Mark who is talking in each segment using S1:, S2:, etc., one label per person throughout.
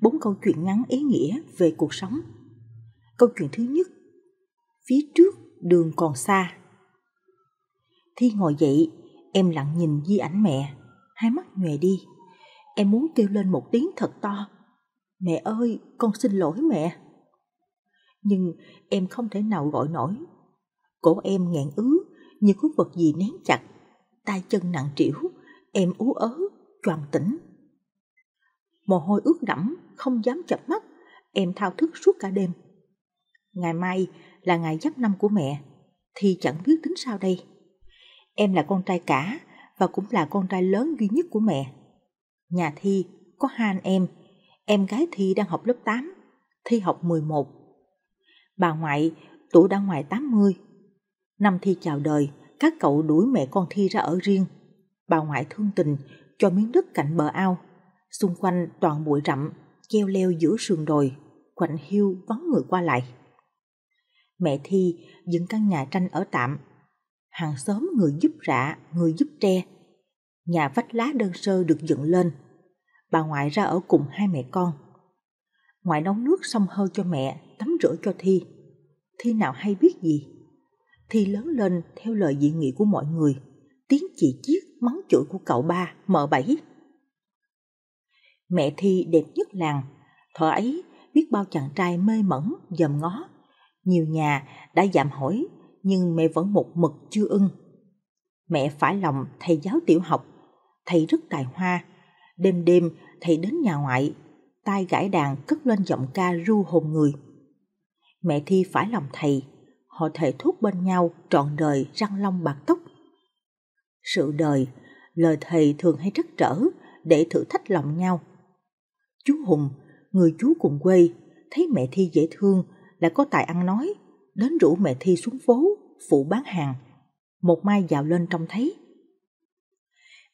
S1: bốn câu chuyện ngắn ý nghĩa về cuộc sống. Câu chuyện thứ nhất, phía trước đường còn xa. Thi ngồi dậy, em lặng nhìn di ảnh mẹ, hai mắt nhòe đi. Em muốn kêu lên một tiếng thật to. Mẹ ơi, con xin lỗi mẹ. Nhưng em không thể nào gọi nổi. Cổ em ngẹn ứ, như có vật gì nén chặt, tay chân nặng trĩu, em ú ớ, choàng tỉnh mồ hôi ướt đẫm, không dám chập mắt, em thao thức suốt cả đêm. Ngày mai là ngày giáp năm của mẹ, thì chẳng biết tính sao đây. Em là con trai cả và cũng là con trai lớn duy nhất của mẹ. Nhà Thi có hai anh em, em gái Thi đang học lớp 8, Thi học 11. Bà ngoại tuổi đã ngoài 80. Năm Thi chào đời, các cậu đuổi mẹ con Thi ra ở riêng. Bà ngoại thương tình cho miếng đất cạnh bờ ao xung quanh toàn bụi rậm, keo leo giữa sườn đồi, quạnh hiu vắng người qua lại. Mẹ Thi dựng căn nhà tranh ở tạm, hàng xóm người giúp rạ, người giúp tre. Nhà vách lá đơn sơ được dựng lên, bà ngoại ra ở cùng hai mẹ con. Ngoại nấu nước xong hơi cho mẹ, tắm rửa cho Thi. Thi nào hay biết gì? Thi lớn lên theo lời dị nghị của mọi người, tiếng chị chiếc mắng chửi của cậu ba, mợ bảy Mẹ Thi đẹp nhất làng, thở ấy biết bao chàng trai mê mẩn, dòm ngó. Nhiều nhà đã dạm hỏi, nhưng mẹ vẫn một mực chưa ưng. Mẹ phải lòng thầy giáo tiểu học, thầy rất tài hoa. Đêm đêm thầy đến nhà ngoại, tay gãi đàn cất lên giọng ca ru hồn người. Mẹ Thi phải lòng thầy, họ thề thuốc bên nhau trọn đời răng long bạc tóc. Sự đời, lời thầy thường hay trắc trở để thử thách lòng nhau. Chú Hùng, người chú cùng quê, thấy mẹ Thi dễ thương, lại có tài ăn nói, đến rủ mẹ Thi xuống phố, phụ bán hàng. Một mai dạo lên trông thấy.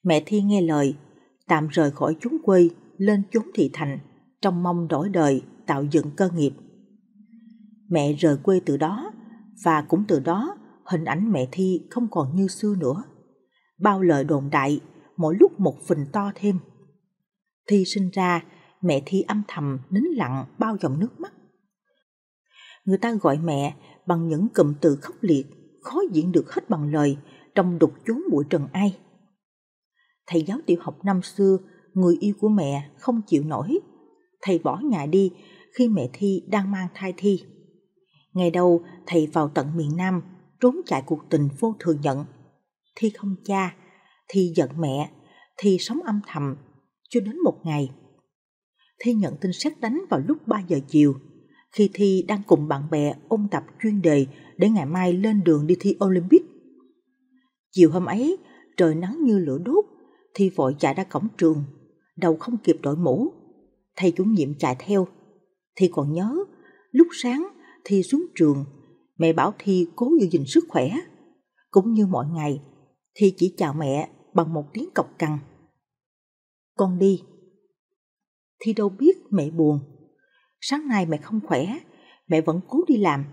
S1: Mẹ Thi nghe lời, tạm rời khỏi chốn quê, lên chốn thị thành, trong mong đổi đời, tạo dựng cơ nghiệp. Mẹ rời quê từ đó, và cũng từ đó hình ảnh mẹ Thi không còn như xưa nữa. Bao lời đồn đại, mỗi lúc một phình to thêm. Thi sinh ra mẹ Thi âm thầm nín lặng bao dòng nước mắt. Người ta gọi mẹ bằng những cụm từ khốc liệt, khó diễn được hết bằng lời, trong đục chốn bụi trần ai. Thầy giáo tiểu học năm xưa, người yêu của mẹ không chịu nổi. Thầy bỏ nhà đi khi mẹ Thi đang mang thai Thi. Ngày đầu, thầy vào tận miền Nam, trốn chạy cuộc tình vô thừa nhận. Thi không cha, Thi giận mẹ, Thi sống âm thầm, cho đến một ngày Thi nhận tin xét đánh vào lúc 3 giờ chiều, khi Thi đang cùng bạn bè ôn tập chuyên đề để ngày mai lên đường đi thi Olympic. Chiều hôm ấy, trời nắng như lửa đốt, Thi vội chạy ra cổng trường, đầu không kịp đội mũ. Thầy chủ nhiệm chạy theo. Thi còn nhớ, lúc sáng Thi xuống trường, mẹ bảo Thi cố giữ gìn sức khỏe. Cũng như mọi ngày, Thi chỉ chào mẹ bằng một tiếng cọc cằn. Con đi, thì đâu biết mẹ buồn. Sáng nay mẹ không khỏe, mẹ vẫn cố đi làm.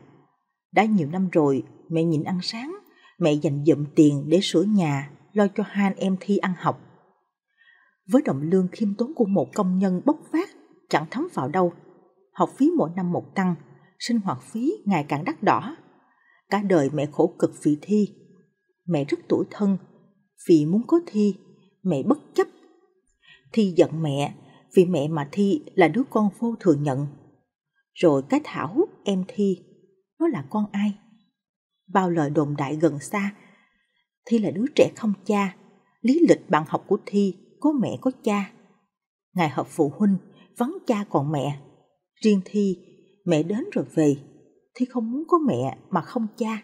S1: Đã nhiều năm rồi, mẹ nhịn ăn sáng, mẹ dành dụm tiền để sửa nhà, lo cho hai anh em thi ăn học. Với động lương khiêm tốn của một công nhân bốc phát, chẳng thấm vào đâu. Học phí mỗi năm một tăng, sinh hoạt phí ngày càng đắt đỏ. Cả đời mẹ khổ cực vì thi. Mẹ rất tuổi thân, vì muốn có thi, mẹ bất chấp. Thi giận mẹ, vì mẹ mà Thi là đứa con vô thừa nhận. Rồi cái Thảo, em Thi, nó là con ai? Bao lời đồn đại gần xa. Thi là đứa trẻ không cha, lý lịch bạn học của Thi có mẹ có cha. Ngày hợp phụ huynh, vắng cha còn mẹ. Riêng Thi, mẹ đến rồi về. Thi không muốn có mẹ mà không cha.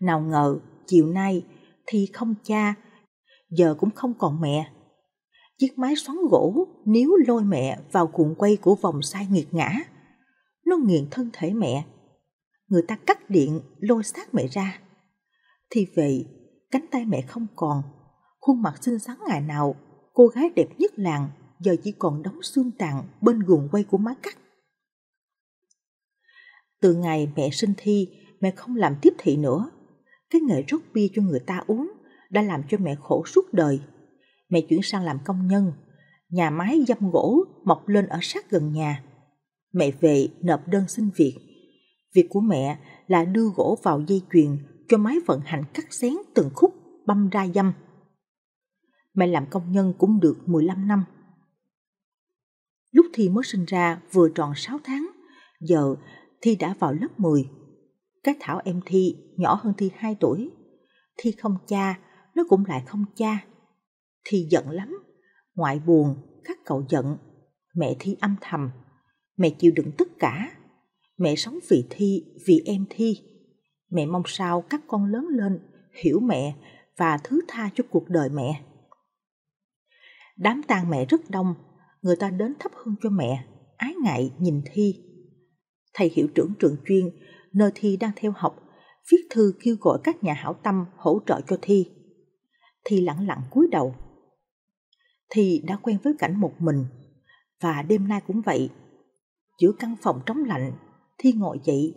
S1: Nào ngờ, chiều nay Thi không cha, giờ cũng không còn mẹ chiếc máy xoắn gỗ níu lôi mẹ vào cuộn quay của vòng xoay nghiệt ngã. Nó nghiền thân thể mẹ. Người ta cắt điện lôi xác mẹ ra. Thì vậy, cánh tay mẹ không còn. Khuôn mặt xinh xắn ngày nào, cô gái đẹp nhất làng giờ chỉ còn đóng xương tàn bên gùn quay của má cắt. Từ ngày mẹ sinh thi, mẹ không làm tiếp thị nữa. Cái nghề rót bia cho người ta uống đã làm cho mẹ khổ suốt đời mẹ chuyển sang làm công nhân. Nhà máy dăm gỗ mọc lên ở sát gần nhà. Mẹ về nộp đơn xin việc. Việc của mẹ là đưa gỗ vào dây chuyền cho máy vận hành cắt xén từng khúc băm ra dăm. Mẹ làm công nhân cũng được 15 năm. Lúc Thi mới sinh ra vừa tròn 6 tháng, giờ Thi đã vào lớp 10. Cái Thảo em Thi nhỏ hơn Thi 2 tuổi. Thi không cha, nó cũng lại không cha. Thi giận lắm, ngoại buồn, các cậu giận. Mẹ Thi âm thầm, mẹ chịu đựng tất cả. Mẹ sống vì Thi, vì em Thi. Mẹ mong sao các con lớn lên, hiểu mẹ và thứ tha cho cuộc đời mẹ. Đám tang mẹ rất đông, người ta đến thắp hương cho mẹ, ái ngại nhìn Thi. Thầy hiệu trưởng trường chuyên, nơi Thi đang theo học, viết thư kêu gọi các nhà hảo tâm hỗ trợ cho Thi. Thi lặng lặng cúi đầu thì đã quen với cảnh một mình. Và đêm nay cũng vậy. Giữa căn phòng trống lạnh, Thi ngồi dậy,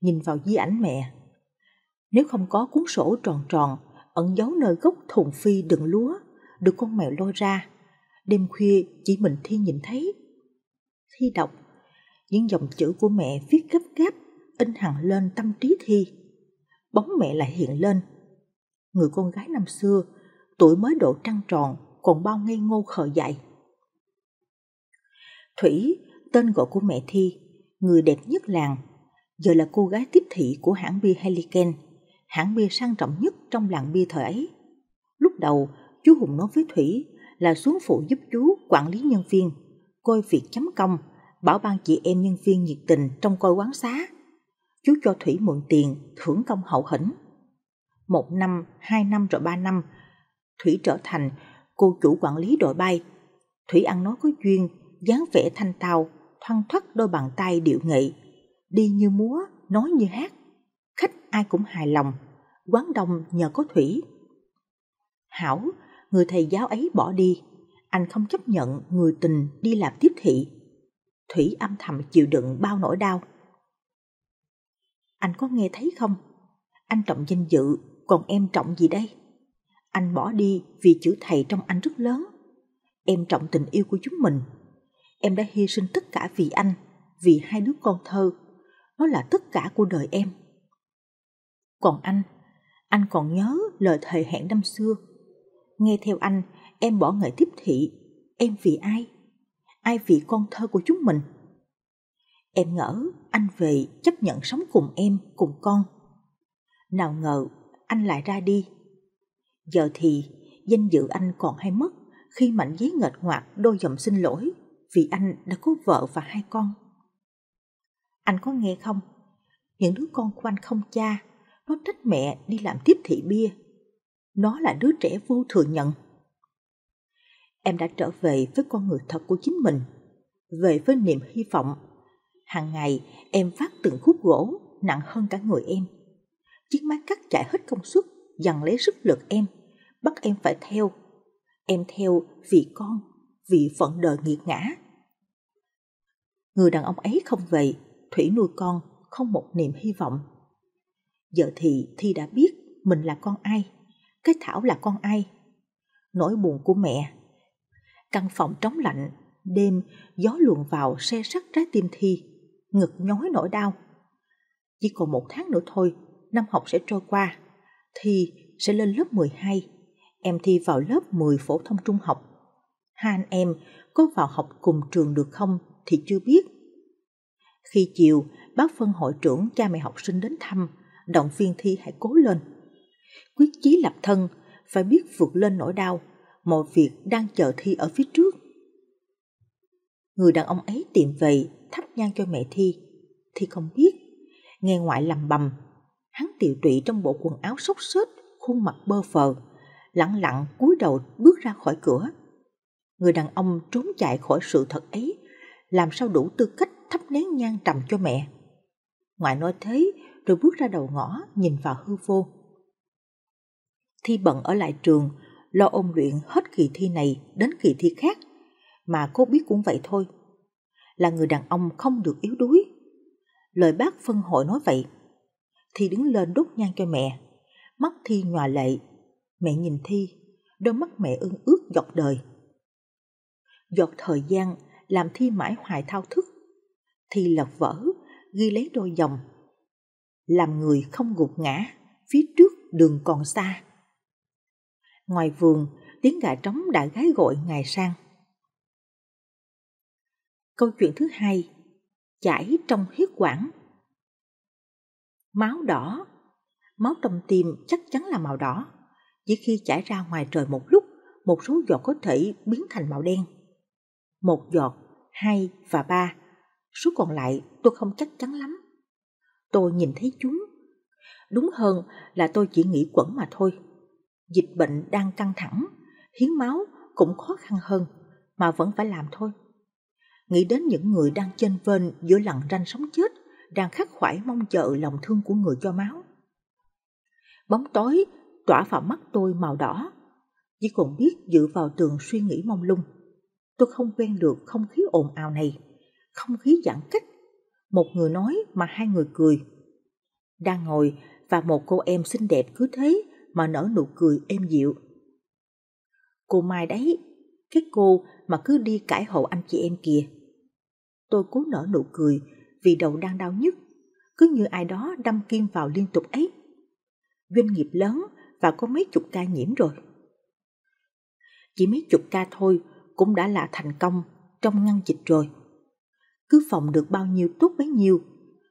S1: nhìn vào di ảnh mẹ. Nếu không có cuốn sổ tròn tròn, ẩn giấu nơi gốc thùng phi đựng lúa, được con mèo lôi ra, đêm khuya chỉ mình Thi nhìn thấy. Thi đọc, những dòng chữ của mẹ viết gấp gáp, in hẳn lên tâm trí Thi. Bóng mẹ lại hiện lên. Người con gái năm xưa, tuổi mới độ trăng tròn, cùng bao ngây ngô khờ dại. Thủy, tên gọi của mẹ Thi, người đẹp nhất làng, giờ là cô gái tiếp thị của hãng bia Heliken, hãng bia sang trọng nhất trong làng bia thời ấy. Lúc đầu, chú Hùng nói với Thủy là xuống phụ giúp chú quản lý nhân viên, coi việc chấm công, bảo ban chị em nhân viên nhiệt tình trong coi quán xá. Chú cho Thủy mượn tiền, thưởng công hậu hĩnh. Một năm, hai năm rồi ba năm, Thủy trở thành cô chủ quản lý đội bay. Thủy ăn nói có duyên, dáng vẻ thanh tao, thoăn thoắt đôi bàn tay điệu nghệ. Đi như múa, nói như hát. Khách ai cũng hài lòng, quán đông nhờ có Thủy. Hảo, người thầy giáo ấy bỏ đi. Anh không chấp nhận người tình đi làm tiếp thị. Thủy âm thầm chịu đựng bao nỗi đau. Anh có nghe thấy không? Anh trọng danh dự, còn em trọng gì đây? Anh bỏ đi vì chữ thầy trong anh rất lớn. Em trọng tình yêu của chúng mình. Em đã hy sinh tất cả vì anh, vì hai đứa con thơ. Nó là tất cả của đời em. Còn anh, anh còn nhớ lời thầy hẹn năm xưa. Nghe theo anh, em bỏ nghề tiếp thị. Em vì ai? Ai vì con thơ của chúng mình? Em ngỡ anh về chấp nhận sống cùng em, cùng con. Nào ngờ anh lại ra đi Giờ thì danh dự anh còn hay mất khi mảnh giấy nghệt ngoạc đôi dòng xin lỗi vì anh đã có vợ và hai con. Anh có nghe không? Những đứa con của anh không cha, nó trách mẹ đi làm tiếp thị bia. Nó là đứa trẻ vô thừa nhận. Em đã trở về với con người thật của chính mình, về với niềm hy vọng. Hàng ngày em phát từng khúc gỗ nặng hơn cả người em. Chiếc máy cắt chạy hết công suất, dằn lấy sức lực em bắt em phải theo. Em theo vì con, vì phận đời nghiệt ngã. Người đàn ông ấy không vậy, Thủy nuôi con, không một niềm hy vọng. Giờ thì Thi đã biết mình là con ai, cái Thảo là con ai. Nỗi buồn của mẹ. Căn phòng trống lạnh, đêm gió luồn vào xe sắt trái tim Thi, ngực nhói nỗi đau. Chỉ còn một tháng nữa thôi, năm học sẽ trôi qua, Thi sẽ lên lớp 12 em thi vào lớp 10 phổ thông trung học. Hai anh em có vào học cùng trường được không thì chưa biết. Khi chiều, bác phân hội trưởng cha mẹ học sinh đến thăm, động viên thi hãy cố lên. Quyết chí lập thân, phải biết vượt lên nỗi đau, mọi việc đang chờ thi ở phía trước. Người đàn ông ấy tìm về thắp nhang cho mẹ Thi. Thi không biết, nghe ngoại lầm bầm, hắn tiều tụy trong bộ quần áo xốc xếch, khuôn mặt bơ phờ, lặng lặng cúi đầu bước ra khỏi cửa. Người đàn ông trốn chạy khỏi sự thật ấy, làm sao đủ tư cách thắp nén nhang trầm cho mẹ. Ngoại nói thế, rồi bước ra đầu ngõ, nhìn vào hư vô. Thi bận ở lại trường, lo ôn luyện hết kỳ thi này đến kỳ thi khác, mà cô biết cũng vậy thôi. Là người đàn ông không được yếu đuối. Lời bác phân hội nói vậy. thì đứng lên đốt nhang cho mẹ, mắt Thi nhòa lệ Mẹ nhìn Thi, đôi mắt mẹ ưng ước dọc đời. Giọt thời gian làm Thi mãi hoài thao thức. Thi lật vỡ, ghi lấy đôi dòng. Làm người không gục ngã, phía trước đường còn xa. Ngoài vườn, tiếng gà trống đã gái gọi ngày sang. Câu chuyện thứ hai, chảy trong huyết quản. Máu đỏ, máu trong tim chắc chắn là màu đỏ. Chỉ khi chảy ra ngoài trời một lúc, một số giọt có thể biến thành màu đen. Một giọt, hai và ba. Số còn lại tôi không chắc chắn lắm. Tôi nhìn thấy chúng. Đúng hơn là tôi chỉ nghĩ quẩn mà thôi. Dịch bệnh đang căng thẳng, hiến máu cũng khó khăn hơn, mà vẫn phải làm thôi. Nghĩ đến những người đang trên vên giữa lặng ranh sống chết, đang khắc khoải mong chờ lòng thương của người cho máu. Bóng tối tỏa vào mắt tôi màu đỏ. Chỉ còn biết dựa vào tường suy nghĩ mong lung. Tôi không quen được không khí ồn ào này, không khí giãn cách. Một người nói mà hai người cười. Đang ngồi và một cô em xinh đẹp cứ thế mà nở nụ cười êm dịu. Cô Mai đấy, cái cô mà cứ đi cãi hộ anh chị em kìa. Tôi cố nở nụ cười vì đầu đang đau nhức, cứ như ai đó đâm kim vào liên tục ấy. Doanh nghiệp lớn và có mấy chục ca nhiễm rồi. Chỉ mấy chục ca thôi cũng đã là thành công trong ngăn dịch rồi. Cứ phòng được bao nhiêu tốt bấy nhiêu,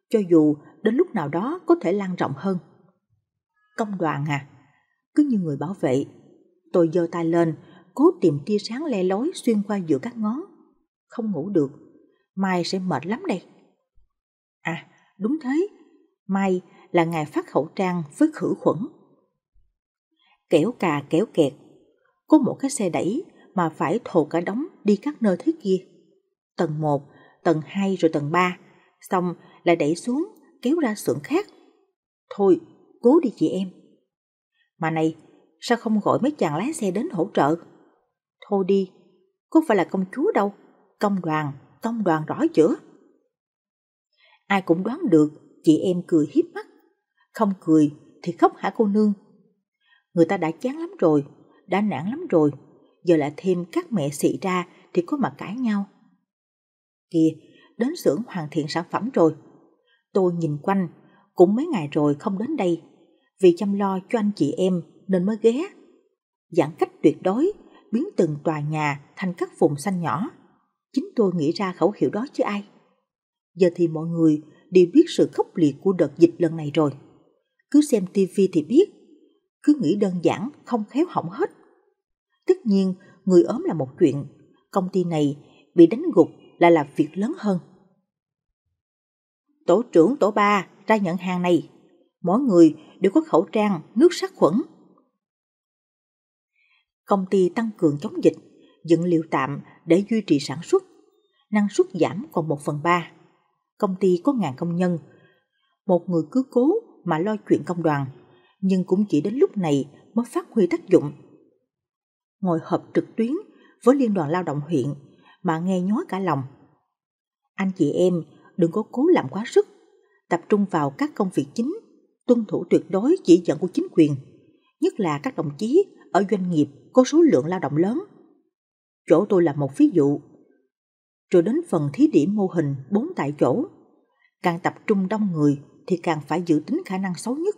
S1: cho dù đến lúc nào đó có thể lan rộng hơn. Công đoàn à, cứ như người bảo vệ, tôi giơ tay lên, cố tìm tia sáng le lối xuyên qua giữa các ngón. Không ngủ được, mai sẽ mệt lắm đây. À, đúng thế, mai là ngày phát khẩu trang với khử khuẩn kéo cà kéo kẹt. Có một cái xe đẩy mà phải thồ cả đống đi các nơi thế kia. Tầng 1, tầng 2 rồi tầng 3, xong lại đẩy xuống, kéo ra xưởng khác. Thôi, cố đi chị em. Mà này, sao không gọi mấy chàng lái xe đến hỗ trợ? Thôi đi, có phải là công chúa đâu, công đoàn, công đoàn rõ chữa. Ai cũng đoán được, chị em cười hiếp mắt. Không cười thì khóc hả cô nương? Người ta đã chán lắm rồi, đã nản lắm rồi, giờ lại thêm các mẹ xị ra thì có mà cãi nhau. Kìa, đến xưởng hoàn thiện sản phẩm rồi. Tôi nhìn quanh, cũng mấy ngày rồi không đến đây, vì chăm lo cho anh chị em nên mới ghé. Giãn cách tuyệt đối, biến từng tòa nhà thành các vùng xanh nhỏ. Chính tôi nghĩ ra khẩu hiệu đó chứ ai. Giờ thì mọi người đều biết sự khốc liệt của đợt dịch lần này rồi. Cứ xem tivi thì biết cứ nghĩ đơn giản, không khéo hỏng hết. Tất nhiên, người ốm là một chuyện, công ty này bị đánh gục là làm việc lớn hơn. Tổ trưởng tổ ba ra nhận hàng này, mỗi người đều có khẩu trang, nước sát khuẩn. Công ty tăng cường chống dịch, dựng liệu tạm để duy trì sản xuất, năng suất giảm còn 1 phần 3. Công ty có ngàn công nhân, một người cứ cố mà lo chuyện công đoàn nhưng cũng chỉ đến lúc này mới phát huy tác dụng. Ngồi họp trực tuyến với Liên đoàn Lao động huyện mà nghe nhói cả lòng. Anh chị em đừng có cố làm quá sức, tập trung vào các công việc chính, tuân thủ tuyệt đối chỉ dẫn của chính quyền, nhất là các đồng chí ở doanh nghiệp có số lượng lao động lớn. Chỗ tôi là một ví dụ. Rồi đến phần thí điểm mô hình bốn tại chỗ, càng tập trung đông người thì càng phải dự tính khả năng xấu nhất.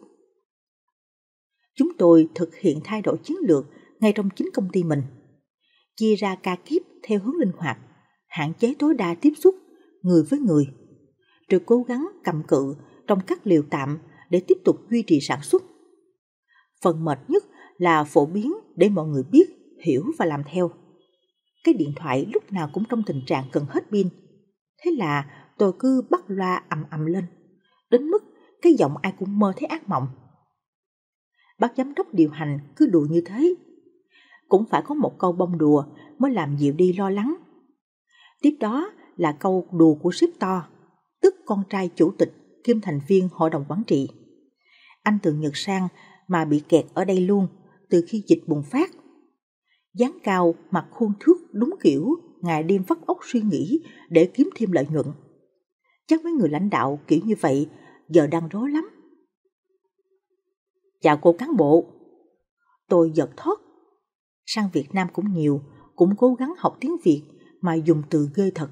S1: Chúng tôi thực hiện thay đổi chiến lược ngay trong chính công ty mình. Chia ra ca kiếp theo hướng linh hoạt, hạn chế tối đa tiếp xúc người với người. Rồi cố gắng cầm cự trong các liều tạm để tiếp tục duy trì sản xuất. Phần mệt nhất là phổ biến để mọi người biết, hiểu và làm theo. Cái điện thoại lúc nào cũng trong tình trạng cần hết pin. Thế là tôi cứ bắt loa ầm ầm lên, đến mức cái giọng ai cũng mơ thấy ác mộng bác giám đốc điều hành cứ đùa như thế. Cũng phải có một câu bông đùa mới làm dịu đi lo lắng. Tiếp đó là câu đùa của ship to, tức con trai chủ tịch kiêm thành viên hội đồng quản trị. Anh từ Nhật sang mà bị kẹt ở đây luôn từ khi dịch bùng phát. Dáng cao, mặt khuôn thước đúng kiểu, ngày đêm vắt óc suy nghĩ để kiếm thêm lợi nhuận. Chắc mấy người lãnh đạo kiểu như vậy giờ đang rối lắm và cô cán bộ. Tôi giật thót, Sang Việt Nam cũng nhiều, cũng cố gắng học tiếng Việt mà dùng từ ghê thật.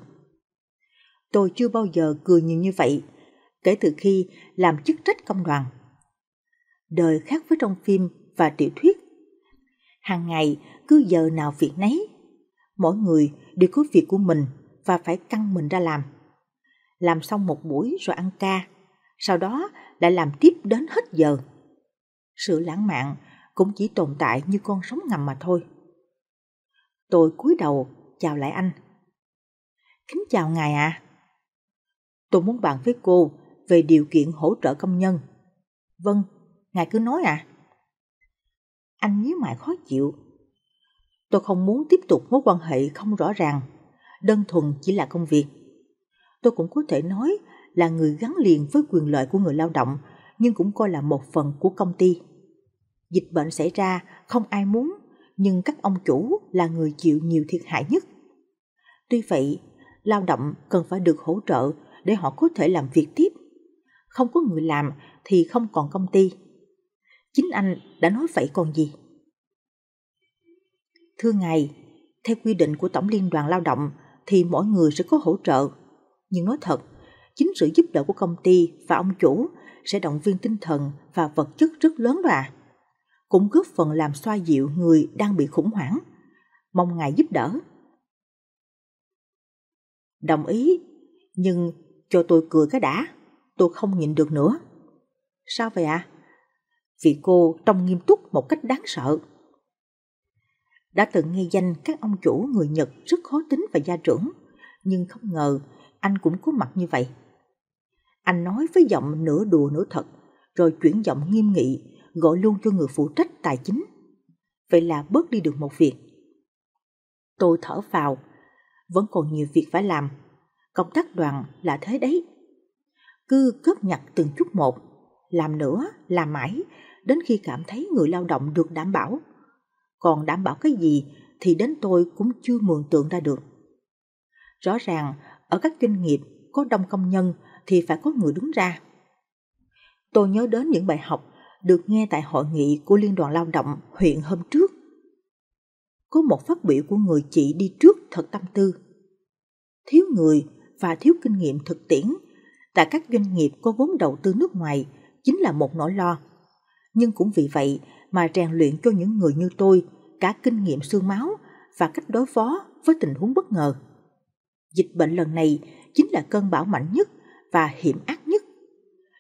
S1: Tôi chưa bao giờ cười nhiều như vậy, kể từ khi làm chức trách công đoàn. Đời khác với trong phim và tiểu thuyết. Hàng ngày cứ giờ nào việc nấy, mỗi người đều có việc của mình và phải căng mình ra làm. Làm xong một buổi rồi ăn ca, sau đó lại làm tiếp đến hết giờ. Sự lãng mạn cũng chỉ tồn tại như con sóng ngầm mà thôi. Tôi cúi đầu chào lại anh. Kính chào ngài ạ. À. Tôi muốn bàn với cô về điều kiện hỗ trợ công nhân. Vâng, ngài cứ nói ạ. À. Anh nhíu mày khó chịu. Tôi không muốn tiếp tục mối quan hệ không rõ ràng, đơn thuần chỉ là công việc. Tôi cũng có thể nói là người gắn liền với quyền lợi của người lao động nhưng cũng coi là một phần của công ty. Dịch bệnh xảy ra không ai muốn, nhưng các ông chủ là người chịu nhiều thiệt hại nhất. Tuy vậy, lao động cần phải được hỗ trợ để họ có thể làm việc tiếp. Không có người làm thì không còn công ty. Chính anh đã nói vậy còn gì? Thưa ngài, theo quy định của Tổng Liên đoàn Lao động thì mỗi người sẽ có hỗ trợ. Nhưng nói thật, chính sự giúp đỡ của công ty và ông chủ sẽ động viên tinh thần và vật chất rất lớn đó Cũng góp phần làm xoa dịu người đang bị khủng hoảng. Mong ngài giúp đỡ. Đồng ý, nhưng cho tôi cười cái đã, tôi không nhịn được nữa. Sao vậy ạ? À? Vì cô trông nghiêm túc một cách đáng sợ. Đã từng nghe danh các ông chủ người Nhật rất khó tính và gia trưởng, nhưng không ngờ anh cũng có mặt như vậy. Anh nói với giọng nửa đùa nửa thật, rồi chuyển giọng nghiêm nghị, gọi luôn cho người phụ trách tài chính. Vậy là bớt đi được một việc. Tôi thở vào, vẫn còn nhiều việc phải làm. Công tác đoàn là thế đấy. Cứ cướp nhặt từng chút một, làm nữa, làm mãi, đến khi cảm thấy người lao động được đảm bảo. Còn đảm bảo cái gì thì đến tôi cũng chưa mường tượng ra được. Rõ ràng, ở các doanh nghiệp có đông công nhân thì phải có người đứng ra. Tôi nhớ đến những bài học được nghe tại hội nghị của Liên đoàn Lao động huyện hôm trước. Có một phát biểu của người chị đi trước thật tâm tư. Thiếu người và thiếu kinh nghiệm thực tiễn tại các doanh nghiệp có vốn đầu tư nước ngoài chính là một nỗi lo. Nhưng cũng vì vậy mà rèn luyện cho những người như tôi cả kinh nghiệm xương máu và cách đối phó với tình huống bất ngờ. Dịch bệnh lần này chính là cơn bão mạnh nhất và hiểm ác nhất.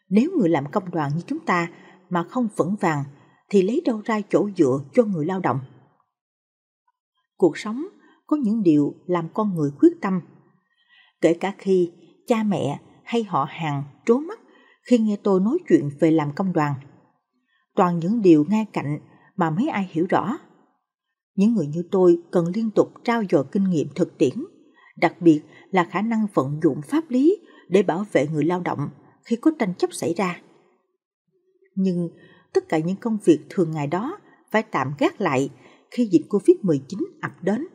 S1: Nếu người làm công đoàn như chúng ta mà không vững vàng thì lấy đâu ra chỗ dựa cho người lao động. Cuộc sống có những điều làm con người quyết tâm. Kể cả khi cha mẹ hay họ hàng trố mắt khi nghe tôi nói chuyện về làm công đoàn. Toàn những điều ngay cạnh mà mấy ai hiểu rõ. Những người như tôi cần liên tục trao dồi kinh nghiệm thực tiễn, đặc biệt là khả năng vận dụng pháp lý để bảo vệ người lao động khi có tranh chấp xảy ra. Nhưng tất cả những công việc thường ngày đó phải tạm gác lại khi dịch Covid-19 ập đến.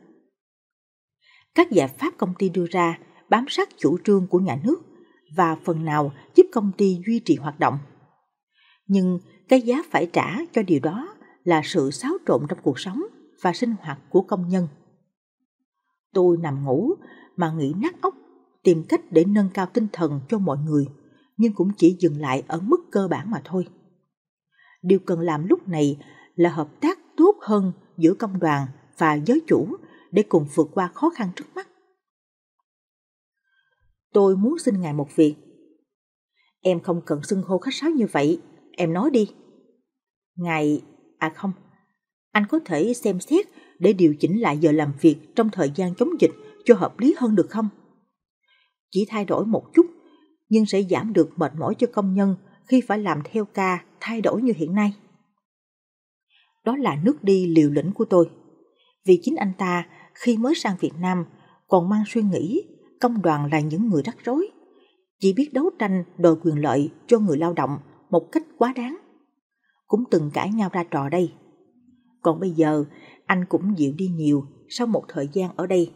S1: Các giải pháp công ty đưa ra bám sát chủ trương của nhà nước và phần nào giúp công ty duy trì hoạt động. Nhưng cái giá phải trả cho điều đó là sự xáo trộn trong cuộc sống và sinh hoạt của công nhân. Tôi nằm ngủ mà nghĩ nát óc tìm cách để nâng cao tinh thần cho mọi người, nhưng cũng chỉ dừng lại ở mức cơ bản mà thôi. Điều cần làm lúc này là hợp tác tốt hơn giữa công đoàn và giới chủ để cùng vượt qua khó khăn trước mắt. Tôi muốn xin ngài một việc. Em không cần xưng hô khách sáo như vậy, em nói đi. Ngài, à không, anh có thể xem xét để điều chỉnh lại giờ làm việc trong thời gian chống dịch cho hợp lý hơn được không? chỉ thay đổi một chút nhưng sẽ giảm được mệt mỏi cho công nhân khi phải làm theo ca thay đổi như hiện nay. Đó là nước đi liều lĩnh của tôi. Vì chính anh ta khi mới sang Việt Nam còn mang suy nghĩ công đoàn là những người rắc rối, chỉ biết đấu tranh đòi quyền lợi cho người lao động một cách quá đáng. Cũng từng cãi nhau ra trò đây. Còn bây giờ, anh cũng dịu đi nhiều sau một thời gian ở đây.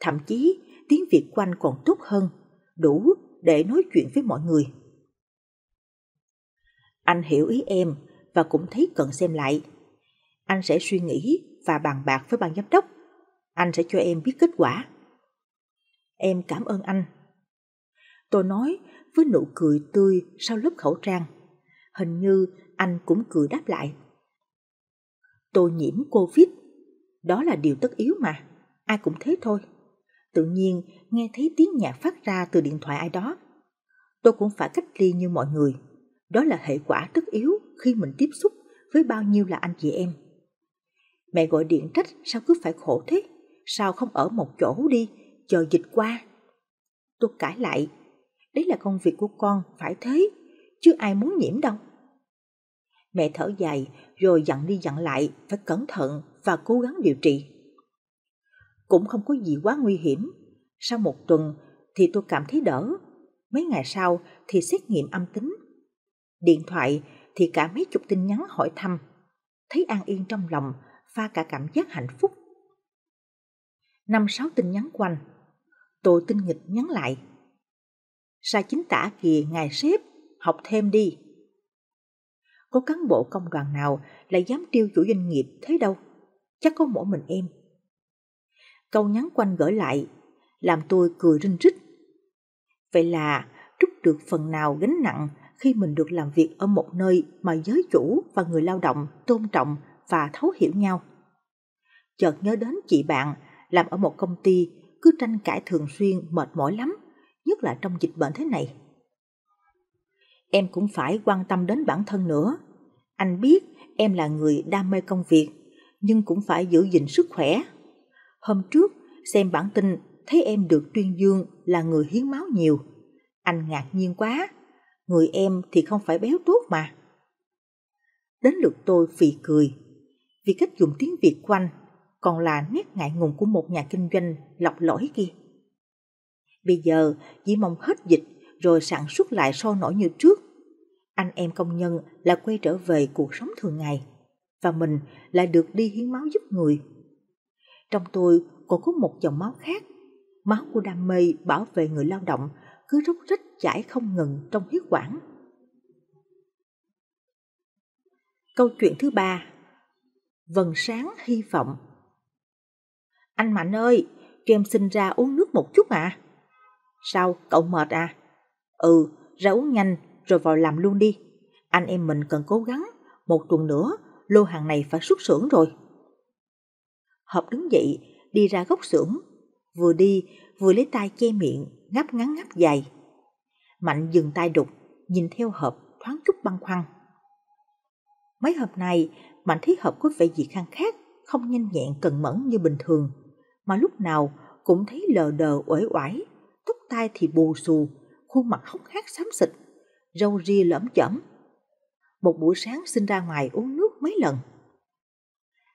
S1: Thậm chí tiếng Việt của anh còn tốt hơn, đủ để nói chuyện với mọi người. Anh hiểu ý em và cũng thấy cần xem lại. Anh sẽ suy nghĩ và bàn bạc với ban giám đốc. Anh sẽ cho em biết kết quả. Em cảm ơn anh. Tôi nói với nụ cười tươi sau lớp khẩu trang. Hình như anh cũng cười đáp lại. Tôi nhiễm Covid. Đó là điều tất yếu mà. Ai cũng thế thôi. Tự nhiên, nghe thấy tiếng nhạc phát ra từ điện thoại ai đó. Tôi cũng phải cách ly như mọi người. Đó là hệ quả tất yếu khi mình tiếp xúc với bao nhiêu là anh chị em. Mẹ gọi điện trách sao cứ phải khổ thế? Sao không ở một chỗ đi, chờ dịch qua? Tôi cãi lại, đấy là công việc của con, phải thế, chứ ai muốn nhiễm đâu. Mẹ thở dài rồi dặn đi dặn lại phải cẩn thận và cố gắng điều trị cũng không có gì quá nguy hiểm. Sau một tuần thì tôi cảm thấy đỡ, mấy ngày sau thì xét nghiệm âm tính. Điện thoại thì cả mấy chục tin nhắn hỏi thăm, thấy an yên trong lòng, pha cả cảm giác hạnh phúc. Năm sáu tin nhắn quanh, tôi tinh nghịch nhắn lại. Sai chính tả kìa ngài sếp, học thêm đi. Có cán bộ công đoàn nào lại dám tiêu chủ doanh nghiệp thế đâu, chắc có mỗi mình em câu nhắn quanh gửi lại, làm tôi cười rinh rít. Vậy là rút được phần nào gánh nặng khi mình được làm việc ở một nơi mà giới chủ và người lao động tôn trọng và thấu hiểu nhau. Chợt nhớ đến chị bạn làm ở một công ty cứ tranh cãi thường xuyên mệt mỏi lắm, nhất là trong dịch bệnh thế này. Em cũng phải quan tâm đến bản thân nữa. Anh biết em là người đam mê công việc, nhưng cũng phải giữ gìn sức khỏe Hôm trước, xem bản tin, thấy em được tuyên dương là người hiến máu nhiều. Anh ngạc nhiên quá, người em thì không phải béo tốt mà. Đến lượt tôi phì cười, vì cách dùng tiếng Việt của anh còn là nét ngại ngùng của một nhà kinh doanh lọc lõi kia. Bây giờ chỉ mong hết dịch rồi sản xuất lại sôi nổi như trước. Anh em công nhân là quay trở về cuộc sống thường ngày và mình lại được đi hiến máu giúp người trong tôi còn có một dòng máu khác. Máu của đam mê bảo vệ người lao động cứ róc rách chảy không ngừng trong huyết quản. Câu chuyện thứ ba Vần sáng hy vọng Anh Mạnh ơi, cho em xin ra uống nước một chút ạ. À? Sao, cậu mệt à? Ừ, ra uống nhanh rồi vào làm luôn đi. Anh em mình cần cố gắng, một tuần nữa lô hàng này phải xuất xưởng rồi. Hợp đứng dậy, đi ra góc xưởng. Vừa đi, vừa lấy tay che miệng, ngáp ngắn ngáp dài. Mạnh dừng tay đục, nhìn theo Hợp thoáng chút băng khoăn. Mấy hộp này, Mạnh thấy Hợp có vẻ gì khăn khác, không nhanh nhẹn cần mẫn như bình thường, mà lúc nào cũng thấy lờ đờ uể oải, tóc tai thì bù xù, khuôn mặt hốc hác xám xịt, râu ria lõm chẩm. Một buổi sáng sinh ra ngoài uống nước mấy lần.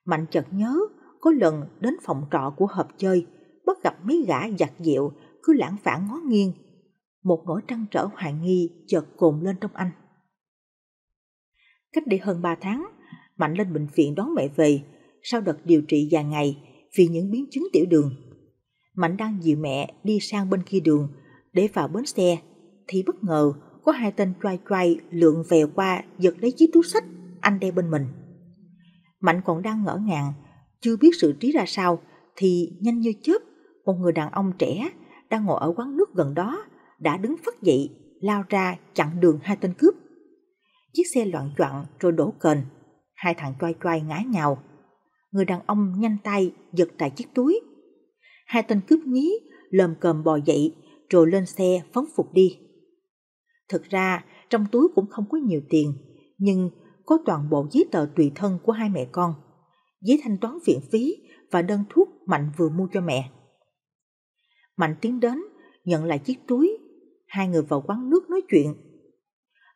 S1: Mạnh chợt nhớ có lần đến phòng trọ của hợp chơi, bất gặp mấy gã giặt dịu, cứ lãng phản ngó nghiêng. Một nỗi trăn trở hoài nghi chợt cồn lên trong anh. Cách đây hơn 3 tháng, Mạnh lên bệnh viện đón mẹ về sau đợt điều trị dài ngày vì những biến chứng tiểu đường. Mạnh đang dìu mẹ đi sang bên kia đường để vào bến xe thì bất ngờ có hai tên trai trai lượn vèo qua giật lấy chiếc túi sách anh đeo bên mình. Mạnh còn đang ngỡ ngàng chưa biết sự trí ra sao thì nhanh như chớp, một người đàn ông trẻ đang ngồi ở quán nước gần đó đã đứng phất dậy, lao ra chặn đường hai tên cướp. Chiếc xe loạn choạng rồi đổ kềnh, hai thằng choai choai ngã nhào. Người đàn ông nhanh tay giật tại chiếc túi. Hai tên cướp nhí lồm cồm bò dậy rồi lên xe phóng phục đi. Thực ra trong túi cũng không có nhiều tiền, nhưng có toàn bộ giấy tờ tùy thân của hai mẹ con giấy thanh toán viện phí và đơn thuốc Mạnh vừa mua cho mẹ. Mạnh tiến đến, nhận lại chiếc túi, hai người vào quán nước nói chuyện.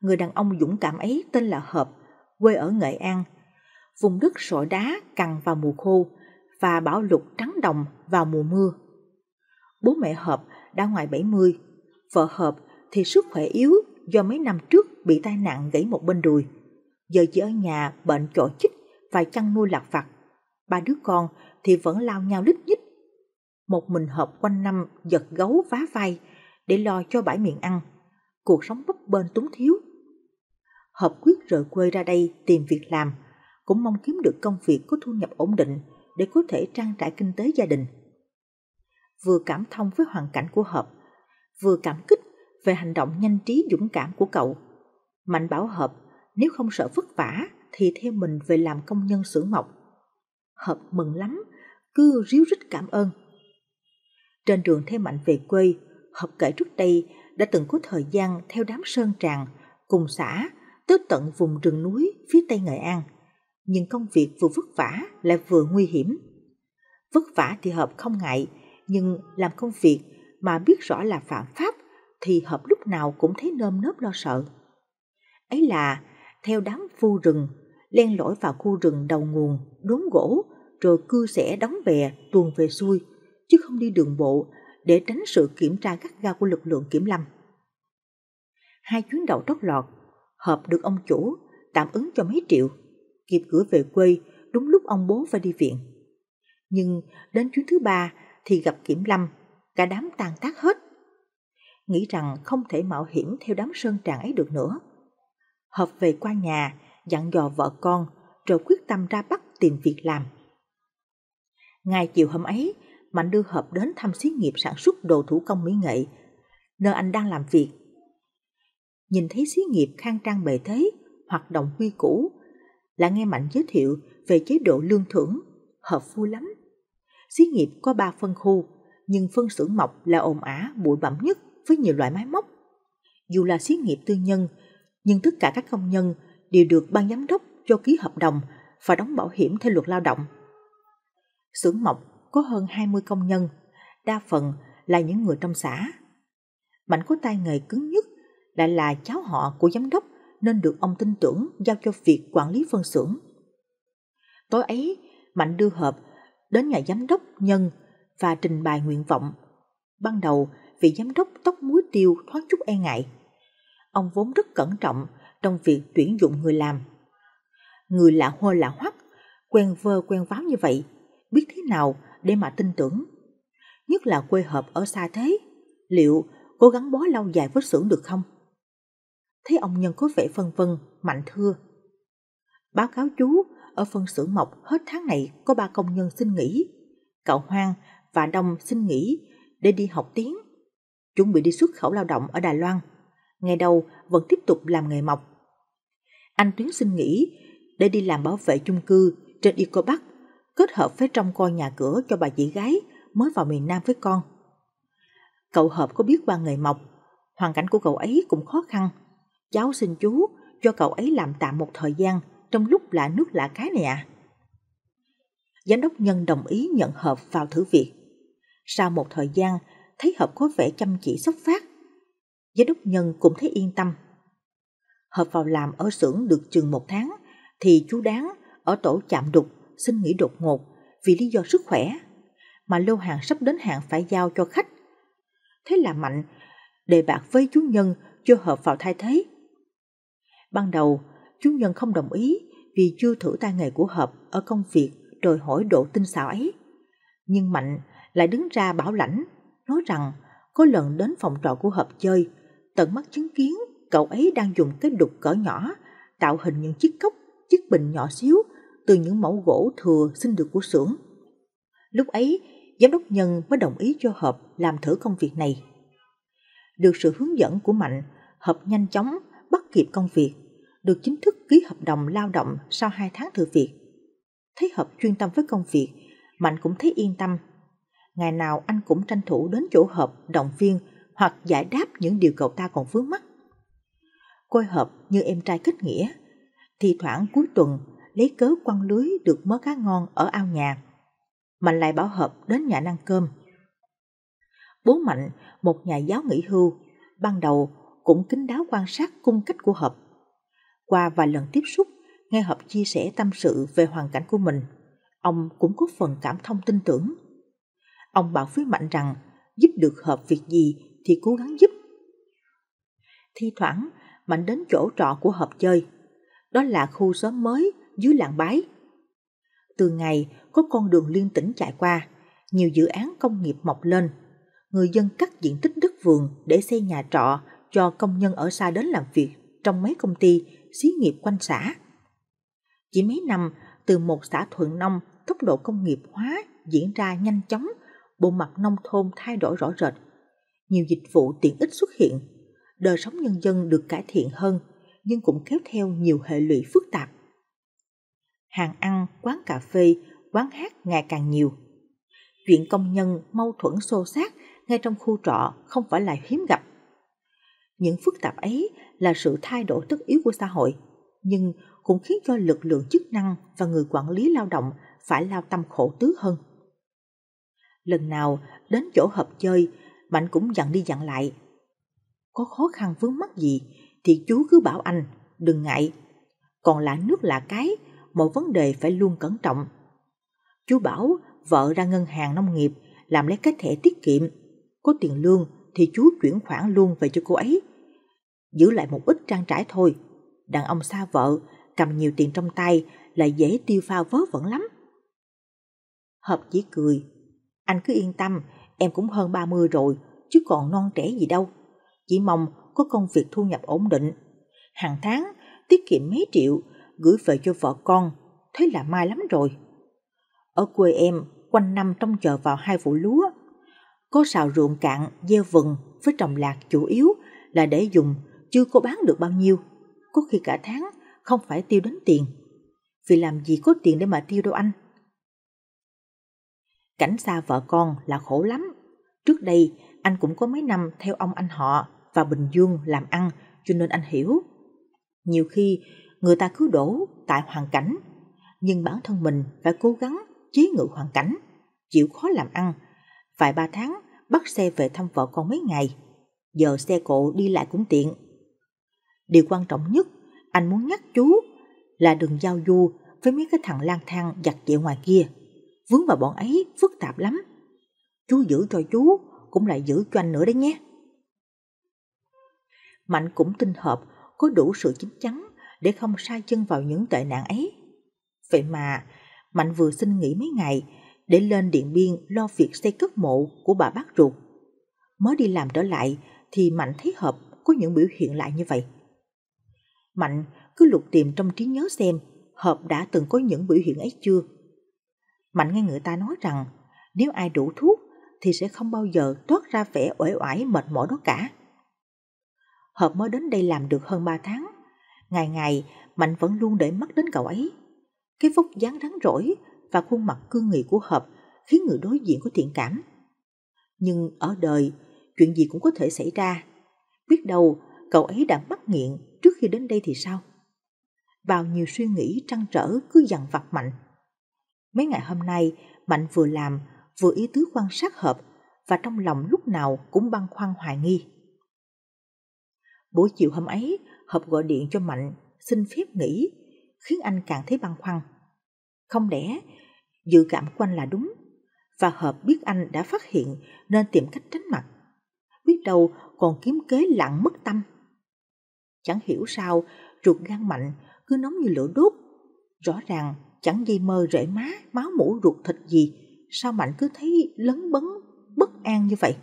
S1: Người đàn ông dũng cảm ấy tên là Hợp, quê ở Nghệ An, vùng đất sỏi đá cằn vào mùa khô và bão lụt trắng đồng vào mùa mưa. Bố mẹ Hợp đã ngoài 70, vợ Hợp thì sức khỏe yếu do mấy năm trước bị tai nạn gãy một bên đùi. Giờ chỉ ở nhà bệnh chỗ chích và chăn nuôi lạc vặt ba đứa con thì vẫn lao nhau lít nhít. Một mình hợp quanh năm giật gấu vá vai để lo cho bãi miệng ăn. Cuộc sống bấp bênh túng thiếu. Hợp quyết rời quê ra đây tìm việc làm, cũng mong kiếm được công việc có thu nhập ổn định để có thể trang trải kinh tế gia đình. Vừa cảm thông với hoàn cảnh của Hợp, vừa cảm kích về hành động nhanh trí dũng cảm của cậu. Mạnh bảo Hợp, nếu không sợ vất vả thì theo mình về làm công nhân xưởng mộc Hợp mừng lắm, cứ ríu rít cảm ơn. Trên đường theo mạnh về quê, Hợp kể trước đây đã từng có thời gian theo đám sơn tràng, cùng xã, tới tận vùng rừng núi phía tây Nghệ An. Nhưng công việc vừa vất vả lại vừa nguy hiểm. Vất vả thì Hợp không ngại, nhưng làm công việc mà biết rõ là phạm pháp thì Hợp lúc nào cũng thấy nơm nớp lo sợ. Ấy là theo đám phu rừng len lỏi vào khu rừng đầu nguồn, đốn gỗ, rồi cưa xẻ đóng bè, tuồn về xuôi, chứ không đi đường bộ để tránh sự kiểm tra gắt gao của lực lượng kiểm lâm. Hai chuyến đầu trót lọt, hợp được ông chủ, tạm ứng cho mấy triệu, kịp gửi về quê đúng lúc ông bố phải đi viện. Nhưng đến chuyến thứ ba thì gặp kiểm lâm, cả đám tàn tác hết. Nghĩ rằng không thể mạo hiểm theo đám sơn tràng ấy được nữa. Hợp về qua nhà, dặn dò vợ con rồi quyết tâm ra Bắc tìm việc làm. Ngay chiều hôm ấy, Mạnh đưa Hợp đến thăm xí nghiệp sản xuất đồ thủ công mỹ nghệ, nơi anh đang làm việc. Nhìn thấy xí nghiệp khang trang bề thế, hoạt động quy củ, lại nghe Mạnh giới thiệu về chế độ lương thưởng, Hợp vui lắm. Xí nghiệp có ba phân khu, nhưng phân xưởng mộc là ồn ả, bụi bặm nhất với nhiều loại máy móc. Dù là xí nghiệp tư nhân, nhưng tất cả các công nhân đều được ban giám đốc cho ký hợp đồng và đóng bảo hiểm theo luật lao động. Xưởng mộc có hơn 20 công nhân, đa phần là những người trong xã. Mạnh có tay nghề cứng nhất lại là cháu họ của giám đốc nên được ông tin tưởng giao cho việc quản lý phân xưởng. Tối ấy, Mạnh đưa hộp đến nhà giám đốc Nhân và trình bày nguyện vọng. Ban đầu, vị giám đốc tóc muối tiêu thoáng chút e ngại. Ông vốn rất cẩn trọng trong việc tuyển dụng người làm. Người lạ hoa lạ hoắc, quen vơ quen váo như vậy, biết thế nào để mà tin tưởng. Nhất là quê hợp ở xa thế, liệu cố gắng bó lâu dài với xưởng được không? Thấy ông nhân có vẻ phân vân, mạnh thưa. Báo cáo chú, ở phân xưởng mộc hết tháng này có ba công nhân xin nghỉ. Cậu Hoang và Đông xin nghỉ để đi học tiếng. Chuẩn bị đi xuất khẩu lao động ở Đài Loan. Ngày đầu vẫn tiếp tục làm nghề mộc anh Tuyến xin nghỉ để đi làm bảo vệ chung cư trên Eco Bắc, kết hợp với trông coi nhà cửa cho bà chị gái mới vào miền Nam với con. Cậu Hợp có biết qua người mộc, hoàn cảnh của cậu ấy cũng khó khăn. Cháu xin chú cho cậu ấy làm tạm một thời gian trong lúc lạ nước lạ cái này ạ. À. Giám đốc Nhân đồng ý nhận Hợp vào thử việc. Sau một thời gian, thấy Hợp có vẻ chăm chỉ xuất phát. Giám đốc Nhân cũng thấy yên tâm hợp vào làm ở xưởng được chừng một tháng, thì chú Đáng ở tổ chạm đục xin nghỉ đột ngột vì lý do sức khỏe, mà lô hàng sắp đến hạn phải giao cho khách. Thế là Mạnh đề bạc với chú Nhân cho hợp vào thay thế. Ban đầu, chú Nhân không đồng ý vì chưa thử tay nghề của Hợp ở công việc rồi hỏi độ tinh xảo ấy. Nhưng Mạnh lại đứng ra bảo lãnh, nói rằng có lần đến phòng trọ của Hợp chơi, tận mắt chứng kiến cậu ấy đang dùng cái đục cỡ nhỏ tạo hình những chiếc cốc, chiếc bình nhỏ xíu từ những mẫu gỗ thừa xin được của xưởng. Lúc ấy, giám đốc nhân mới đồng ý cho Hợp làm thử công việc này. Được sự hướng dẫn của Mạnh, Hợp nhanh chóng bắt kịp công việc, được chính thức ký hợp đồng lao động sau 2 tháng thử việc. Thấy Hợp chuyên tâm với công việc, Mạnh cũng thấy yên tâm. Ngày nào anh cũng tranh thủ đến chỗ Hợp động viên hoặc giải đáp những điều cậu ta còn vướng mắc côi hợp như em trai kết nghĩa. Thì thoảng cuối tuần, lấy cớ quăng lưới được mớ cá ngon ở ao nhà. Mạnh lại bảo hợp đến nhà ăn cơm. Bố Mạnh, một nhà giáo nghỉ hưu, ban đầu cũng kính đáo quan sát cung cách của hợp. Qua vài lần tiếp xúc, nghe hợp chia sẻ tâm sự về hoàn cảnh của mình, ông cũng có phần cảm thông tin tưởng. Ông bảo với Mạnh rằng giúp được hợp việc gì thì cố gắng giúp. Thi thoảng, Mạnh đến chỗ trọ của hợp chơi. Đó là khu xóm mới dưới làng bái. Từ ngày có con đường liên tỉnh chạy qua, nhiều dự án công nghiệp mọc lên. Người dân cắt diện tích đất vườn để xây nhà trọ cho công nhân ở xa đến làm việc trong mấy công ty, xí nghiệp quanh xã. Chỉ mấy năm, từ một xã thuận nông, tốc độ công nghiệp hóa diễn ra nhanh chóng, bộ mặt nông thôn thay đổi rõ rệt. Nhiều dịch vụ tiện ích xuất hiện đời sống nhân dân được cải thiện hơn, nhưng cũng kéo theo nhiều hệ lụy phức tạp. Hàng ăn, quán cà phê, quán hát ngày càng nhiều. Chuyện công nhân mâu thuẫn xô xát ngay trong khu trọ không phải là hiếm gặp. Những phức tạp ấy là sự thay đổi tất yếu của xã hội, nhưng cũng khiến cho lực lượng chức năng và người quản lý lao động phải lao tâm khổ tứ hơn. Lần nào đến chỗ hợp chơi, Mạnh cũng dặn đi dặn lại có khó khăn vướng mắc gì thì chú cứ bảo anh, đừng ngại. Còn lạ nước lạ cái, mọi vấn đề phải luôn cẩn trọng. Chú bảo vợ ra ngân hàng nông nghiệp làm lấy cái thẻ tiết kiệm, có tiền lương thì chú chuyển khoản luôn về cho cô ấy. Giữ lại một ít trang trải thôi. Đàn ông xa vợ, cầm nhiều tiền trong tay là dễ tiêu pha vớ vẩn lắm. Hợp chỉ cười, anh cứ yên tâm, em cũng hơn 30 rồi, chứ còn non trẻ gì đâu chỉ mong có công việc thu nhập ổn định. Hàng tháng tiết kiệm mấy triệu gửi về cho vợ con, thế là may lắm rồi. Ở quê em, quanh năm trông chờ vào hai vụ lúa. Có xào ruộng cạn, gieo vừng với trồng lạc chủ yếu là để dùng, chưa có bán được bao nhiêu. Có khi cả tháng không phải tiêu đến tiền. Vì làm gì có tiền để mà tiêu đâu anh. Cảnh xa vợ con là khổ lắm. Trước đây, anh cũng có mấy năm theo ông anh họ và Bình Dương làm ăn cho nên anh hiểu. Nhiều khi người ta cứ đổ tại hoàn cảnh, nhưng bản thân mình phải cố gắng chế ngự hoàn cảnh, chịu khó làm ăn. Vài ba tháng bắt xe về thăm vợ con mấy ngày, giờ xe cộ đi lại cũng tiện. Điều quan trọng nhất anh muốn nhắc chú là đừng giao du với mấy cái thằng lang thang giặt dẹo ngoài kia. Vướng vào bọn ấy phức tạp lắm. Chú giữ cho chú cũng lại giữ cho anh nữa đấy nhé. Mạnh cũng tinh hợp, có đủ sự chín chắn để không sai chân vào những tệ nạn ấy. Vậy mà, Mạnh vừa xin nghỉ mấy ngày để lên Điện Biên lo việc xây cất mộ của bà bác ruột. Mới đi làm trở lại thì Mạnh thấy hợp có những biểu hiện lại như vậy. Mạnh cứ lục tìm trong trí nhớ xem hợp đã từng có những biểu hiện ấy chưa. Mạnh nghe người ta nói rằng nếu ai đủ thuốc thì sẽ không bao giờ thoát ra vẻ uể oải mệt mỏi đó cả. Hợp mới đến đây làm được hơn 3 tháng. Ngày ngày, Mạnh vẫn luôn để mắt đến cậu ấy. Cái phúc dáng rắn rỗi và khuôn mặt cương nghị của Hợp khiến người đối diện có thiện cảm. Nhưng ở đời, chuyện gì cũng có thể xảy ra. Biết đâu, cậu ấy đã mắc nghiện trước khi đến đây thì sao? Bao nhiêu suy nghĩ trăn trở cứ dằn vặt Mạnh. Mấy ngày hôm nay, Mạnh vừa làm, vừa ý tứ quan sát Hợp và trong lòng lúc nào cũng băn khoăn hoài nghi. Buổi chiều hôm ấy, Hợp gọi điện cho Mạnh xin phép nghỉ, khiến anh càng thấy băn khoăn. Không lẽ dự cảm của anh là đúng, và Hợp biết anh đã phát hiện nên tìm cách tránh mặt. Biết đâu còn kiếm kế lặng mất tâm. Chẳng hiểu sao ruột gan Mạnh cứ nóng như lửa đốt. Rõ ràng chẳng dây mơ rễ má, máu mũ ruột thịt gì, sao Mạnh cứ thấy lấn bấn, bất an như vậy.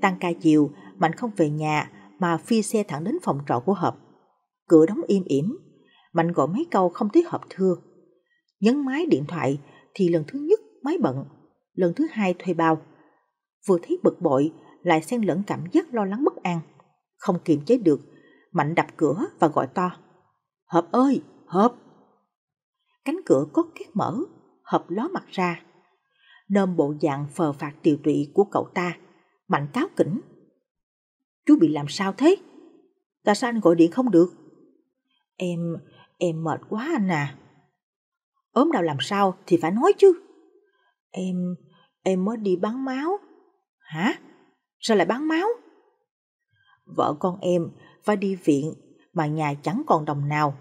S1: tăng ca chiều, Mạnh không về nhà mà phi xe thẳng đến phòng trọ của Hợp. Cửa đóng im ỉm, Mạnh gọi mấy câu không thấy Hợp thưa. Nhấn máy điện thoại thì lần thứ nhất máy bận, lần thứ hai thuê bao. Vừa thấy bực bội lại xen lẫn cảm giác lo lắng bất an. Không kiềm chế được, Mạnh đập cửa và gọi to. Hợp ơi, Hợp! Cánh cửa có két mở, Hợp ló mặt ra. Nôm bộ dạng phờ phạt tiều tụy của cậu ta, Mạnh cáo kỉnh Chú bị làm sao thế? Tại sao anh gọi điện không được? Em, em mệt quá anh à. ốm đau làm sao thì phải nói chứ. Em, em mới đi bán máu. Hả? Sao lại bán máu? Vợ con em phải đi viện mà nhà chẳng còn đồng nào.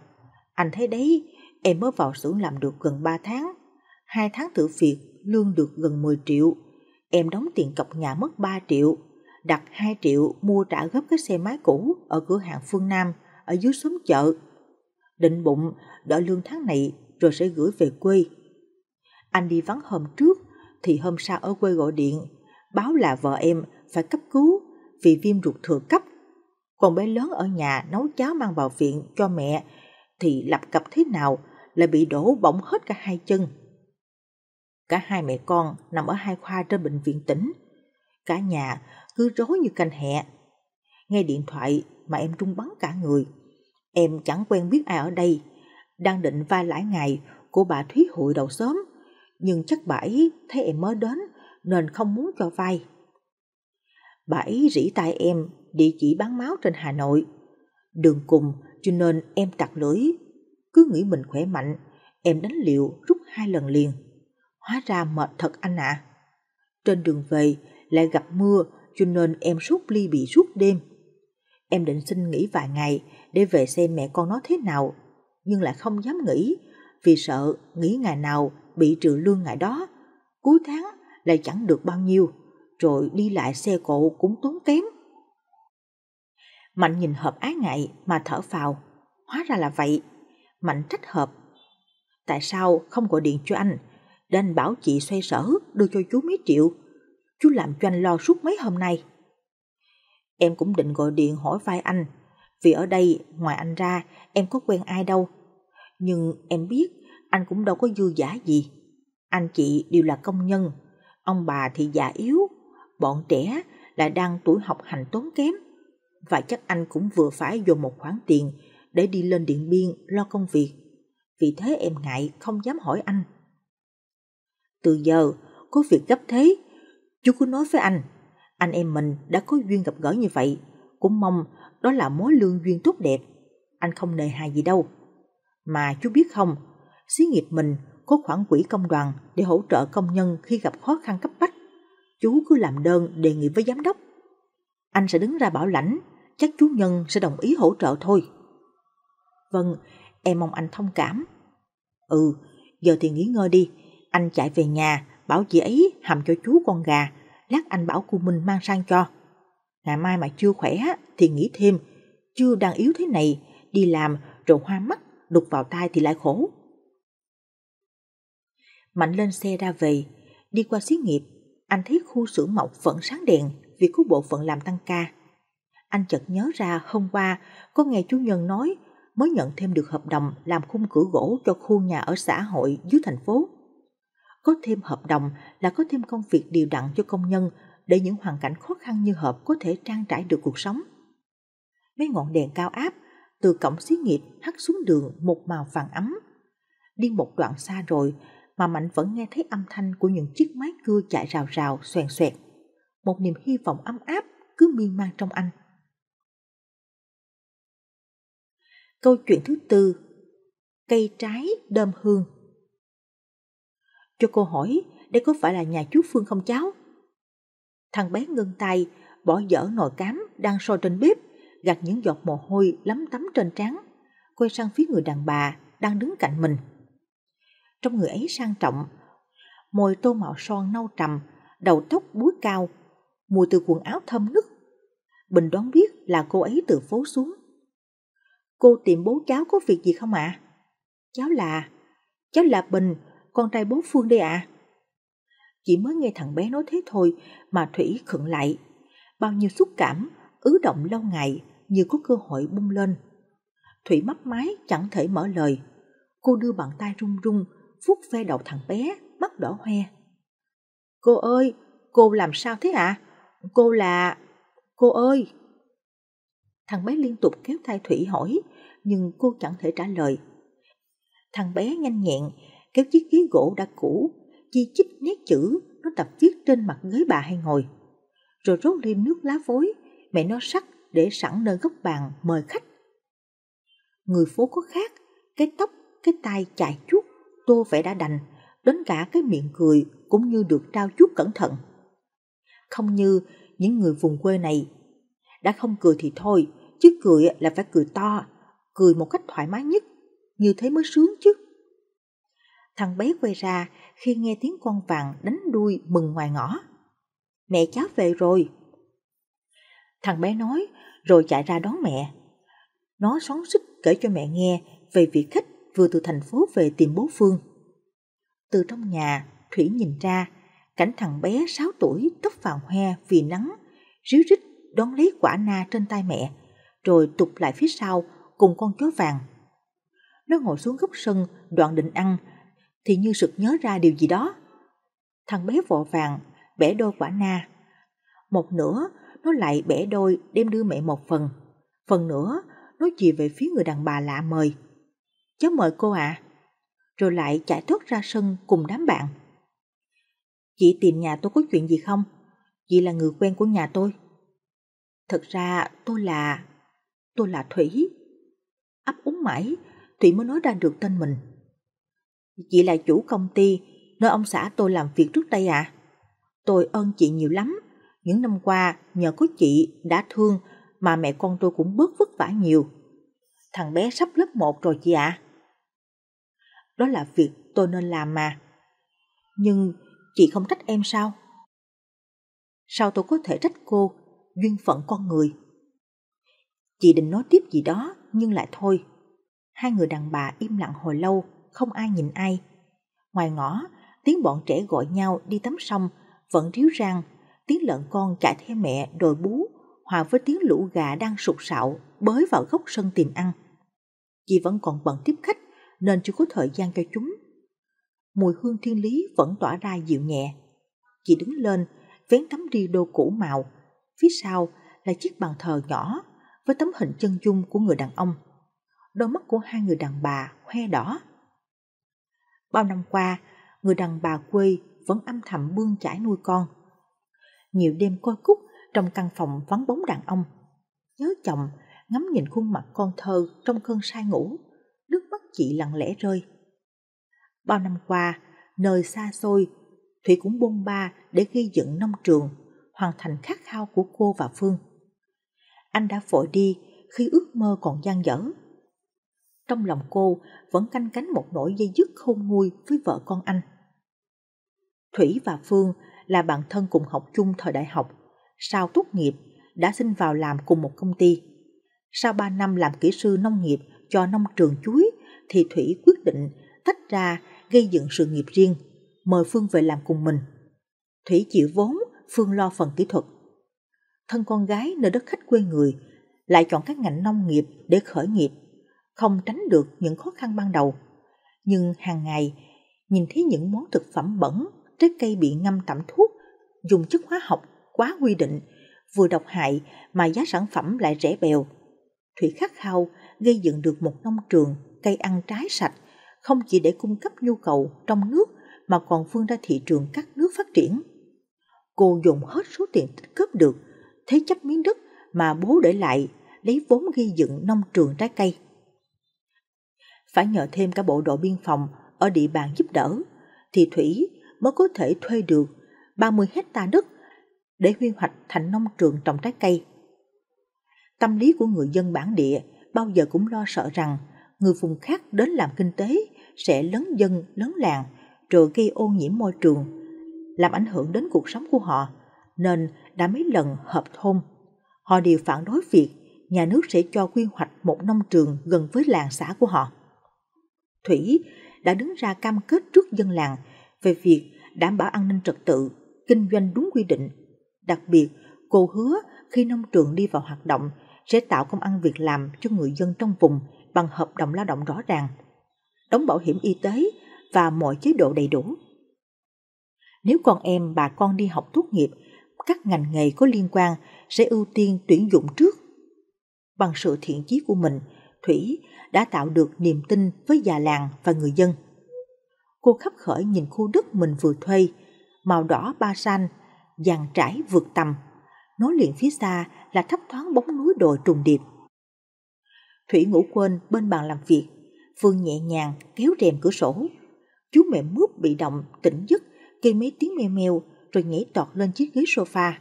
S1: Anh thấy đấy, em mới vào xưởng làm được gần 3 tháng. hai tháng thử việc, lương được gần 10 triệu. Em đóng tiền cọc nhà mất 3 triệu đặt 2 triệu mua trả góp cái xe máy cũ ở cửa hàng phương Nam ở dưới xóm chợ. Định bụng đợi lương tháng này rồi sẽ gửi về quê. Anh đi vắng hôm trước thì hôm sau ở quê gọi điện báo là vợ em phải cấp cứu vì viêm ruột thừa cấp. Còn bé lớn ở nhà nấu cháo mang vào viện cho mẹ thì lập cập thế nào lại bị đổ bỏng hết cả hai chân. Cả hai mẹ con nằm ở hai khoa trên bệnh viện tỉnh. Cả nhà cứ rối như canh hẹ. Nghe điện thoại mà em trung bắn cả người. Em chẳng quen biết ai ở đây, đang định vai lãi ngày của bà Thúy Hội đầu sớm, nhưng chắc bà ấy thấy em mới đến nên không muốn cho vay. Bà ấy rỉ tai em địa chỉ bán máu trên Hà Nội. Đường cùng cho nên em tặc lưỡi, cứ nghĩ mình khỏe mạnh, em đánh liệu rút hai lần liền. Hóa ra mệt thật anh ạ. À. Trên đường về lại gặp mưa cho nên em suốt ly bị suốt đêm. Em định xin nghỉ vài ngày để về xem mẹ con nó thế nào, nhưng lại không dám nghỉ vì sợ nghỉ ngày nào bị trừ lương ngày đó. Cuối tháng lại chẳng được bao nhiêu, rồi đi lại xe cộ cũng tốn kém. Mạnh nhìn Hợp ái ngại mà thở phào. Hóa ra là vậy. Mạnh trách Hợp. Tại sao không gọi điện cho anh? Để anh bảo chị xoay sở đưa cho chú mấy triệu Chú làm cho anh lo suốt mấy hôm nay. Em cũng định gọi điện hỏi vai anh, vì ở đây ngoài anh ra em có quen ai đâu. Nhưng em biết anh cũng đâu có dư giả gì. Anh chị đều là công nhân, ông bà thì già yếu, bọn trẻ lại đang tuổi học hành tốn kém. Và chắc anh cũng vừa phải dồn một khoản tiền để đi lên Điện Biên lo công việc. Vì thế em ngại không dám hỏi anh. Từ giờ, có việc gấp thế, Chú cứ nói với anh, anh em mình đã có duyên gặp gỡ như vậy, cũng mong đó là mối lương duyên tốt đẹp. Anh không nề hà gì đâu. Mà chú biết không, xí nghiệp mình có khoản quỹ công đoàn để hỗ trợ công nhân khi gặp khó khăn cấp bách. Chú cứ làm đơn đề nghị với giám đốc. Anh sẽ đứng ra bảo lãnh, chắc chú Nhân sẽ đồng ý hỗ trợ thôi. Vâng, em mong anh thông cảm. Ừ, giờ thì nghỉ ngơi đi, anh chạy về nhà bảo chị ấy hầm cho chú con gà, lát anh bảo cô Minh mang sang cho. Ngày mai mà chưa khỏe thì nghĩ thêm, chưa đang yếu thế này, đi làm rồi hoa mắt, đục vào tai thì lại khổ. Mạnh lên xe ra về, đi qua xí nghiệp, anh thấy khu xưởng mộc vẫn sáng đèn vì có bộ phận làm tăng ca. Anh chợt nhớ ra hôm qua có nghe chú Nhân nói mới nhận thêm được hợp đồng làm khung cửa gỗ cho khu nhà ở xã hội dưới thành phố có thêm hợp đồng là có thêm công việc điều đặn cho công nhân để những hoàn cảnh khó khăn như hợp có thể trang trải được cuộc sống. Mấy ngọn đèn cao áp từ cổng xí nghiệp hắt xuống đường một màu vàng ấm. Đi một đoạn xa rồi mà Mạnh vẫn nghe thấy âm thanh của những chiếc máy cưa chạy rào rào xoèn xoẹt. Một niềm hy vọng ấm áp cứ miên man trong anh. Câu chuyện thứ tư Cây trái đơm hương cho cô hỏi, đây có phải là nhà chú Phương không cháu? Thằng bé ngưng tay, bỏ dở nồi cám đang sôi trên bếp, gạt những giọt mồ hôi lấm tấm trên trán, quay sang phía người đàn bà đang đứng cạnh mình. Trong người ấy sang trọng, môi tô màu son nâu trầm, đầu tóc búi cao, mùi từ quần áo thơm nức. Bình đoán biết là cô ấy từ phố xuống. Cô tìm bố cháu có việc gì không ạ? À? Cháu là... Cháu là Bình, con trai bố Phương đây ạ. À. Chỉ mới nghe thằng bé nói thế thôi mà Thủy khựng lại. Bao nhiêu xúc cảm, ứ động lâu ngày như có cơ hội bung lên. Thủy mắt máy chẳng thể mở lời. Cô đưa bàn tay run run vuốt ve đầu thằng bé, mắt đỏ hoe. Cô ơi, cô làm sao thế ạ? À? Cô là... Cô ơi! Thằng bé liên tục kéo tay Thủy hỏi, nhưng cô chẳng thể trả lời. Thằng bé nhanh nhẹn kéo chiếc ghế gỗ đã cũ, chi chích nét chữ nó tập viết trên mặt ghế bà hay ngồi. Rồi rót lên nước lá vối, mẹ nó sắc để sẵn nơi góc bàn mời khách. Người phố có khác, cái tóc, cái tai chạy chuốt, tô vẻ đã đành, đến cả cái miệng cười cũng như được trao chút cẩn thận. Không như những người vùng quê này, đã không cười thì thôi, chứ cười là phải cười to, cười một cách thoải mái nhất, như thế mới sướng chứ. Thằng bé quay ra khi nghe tiếng con vàng đánh đuôi mừng ngoài ngõ. Mẹ cháu về rồi. Thằng bé nói rồi chạy ra đón mẹ. Nó sóng sức kể cho mẹ nghe về vị khách vừa từ thành phố về tìm bố Phương. Từ trong nhà, Thủy nhìn ra, cảnh thằng bé 6 tuổi tóc vàng hoe vì nắng, ríu rít đón lấy quả na trên tay mẹ, rồi tụt lại phía sau cùng con chó vàng. Nó ngồi xuống góc sân, đoạn định ăn thì như sực nhớ ra điều gì đó. Thằng bé vội vàng, bẻ đôi quả na. Một nửa, nó lại bẻ đôi đem đưa mẹ một phần. Phần nữa, nó chỉ về phía người đàn bà lạ mời. Cháu mời cô ạ. Rồi lại chạy thoát ra sân cùng đám bạn. Chị tìm nhà tôi có chuyện gì không? Chị là người quen của nhà tôi. Thật ra tôi là... tôi là Thủy. Ấp úng mãi, Thủy mới nói ra được tên mình. Chị là chủ công ty, nơi ông xã tôi làm việc trước đây ạ. À? Tôi ơn chị nhiều lắm. Những năm qua, nhờ có chị đã thương mà mẹ con tôi cũng bớt vất vả nhiều. Thằng bé sắp lớp 1 rồi chị ạ. Đó là việc tôi nên làm mà. Nhưng chị không trách em sao? Sao tôi có thể trách cô, duyên phận con người? Chị định nói tiếp gì đó, nhưng lại thôi. Hai người đàn bà im lặng hồi lâu, không ai nhìn ai. Ngoài ngõ, tiếng bọn trẻ gọi nhau đi tắm sông vẫn ríu rang, tiếng lợn con chạy theo mẹ đồi bú, hòa với tiếng lũ gà đang sụt sạo bới vào góc sân tìm ăn. Chị vẫn còn bận tiếp khách nên chưa có thời gian cho chúng. Mùi hương thiên lý vẫn tỏa ra dịu nhẹ. Chị đứng lên, vén tấm ri đô cũ màu, phía sau là chiếc bàn thờ nhỏ với tấm hình chân dung của người đàn ông. Đôi mắt của hai người đàn bà hoe đỏ Bao năm qua, người đàn bà quê vẫn âm thầm bươn chải nuôi con. Nhiều đêm coi cúc trong căn phòng vắng bóng đàn ông. Nhớ chồng, ngắm nhìn khuôn mặt con thơ trong cơn say ngủ, nước mắt chị lặng lẽ rơi. Bao năm qua, nơi xa xôi, Thủy cũng bôn ba để gây dựng nông trường, hoàn thành khát khao của cô và Phương. Anh đã vội đi khi ước mơ còn dang dở trong lòng cô vẫn canh cánh một nỗi dây dứt khôn nguôi với vợ con anh. Thủy và Phương là bạn thân cùng học chung thời đại học. Sau tốt nghiệp, đã xin vào làm cùng một công ty. Sau 3 năm làm kỹ sư nông nghiệp cho nông trường chuối, thì Thủy quyết định tách ra gây dựng sự nghiệp riêng, mời Phương về làm cùng mình. Thủy chịu vốn, Phương lo phần kỹ thuật. Thân con gái nơi đất khách quê người, lại chọn các ngành nông nghiệp để khởi nghiệp không tránh được những khó khăn ban đầu. Nhưng hàng ngày, nhìn thấy những món thực phẩm bẩn, trái cây bị ngâm tẩm thuốc, dùng chất hóa học quá quy định, vừa độc hại mà giá sản phẩm lại rẻ bèo. Thủy khắc khao gây dựng được một nông trường cây ăn trái sạch, không chỉ để cung cấp nhu cầu trong nước mà còn vươn ra thị trường các nước phát triển. Cô dùng hết số tiền tích cóp được, thế chấp miếng đất mà bố để lại, lấy vốn gây dựng nông trường trái cây phải nhờ thêm cả bộ đội biên phòng ở địa bàn giúp đỡ, thì Thủy mới có thể thuê được 30 hecta đất để quy hoạch thành nông trường trồng trái cây. Tâm lý của người dân bản địa bao giờ cũng lo sợ rằng người vùng khác đến làm kinh tế sẽ lớn dân, lớn làng, rồi gây ô nhiễm môi trường, làm ảnh hưởng đến cuộc sống của họ, nên đã mấy lần hợp thôn. Họ đều phản đối việc nhà nước sẽ cho quy hoạch một nông trường gần với làng xã của họ. Thủy đã đứng ra cam kết trước dân làng về việc đảm bảo an ninh trật tự, kinh doanh đúng quy định. Đặc biệt, cô hứa khi nông trường đi vào hoạt động sẽ tạo công ăn việc làm cho người dân trong vùng bằng hợp đồng lao động rõ ràng, đóng bảo hiểm y tế và mọi chế độ đầy đủ. Nếu con em bà con đi học tốt nghiệp, các ngành nghề có liên quan sẽ ưu tiên tuyển dụng trước. Bằng sự thiện chí của mình, thủy đã tạo được niềm tin với già làng và người dân. Cô khắp khởi nhìn khu đất mình vừa thuê, màu đỏ ba xanh, dàn trải vượt tầm. Nối liền phía xa là thấp thoáng bóng núi đồi trùng điệp. Thủy ngủ quên bên bàn làm việc, Phương nhẹ nhàng kéo rèm cửa sổ. Chú mẹ mướp bị động, tỉnh giấc, kêu mấy tiếng meo meo rồi nhảy tọt lên chiếc ghế sofa,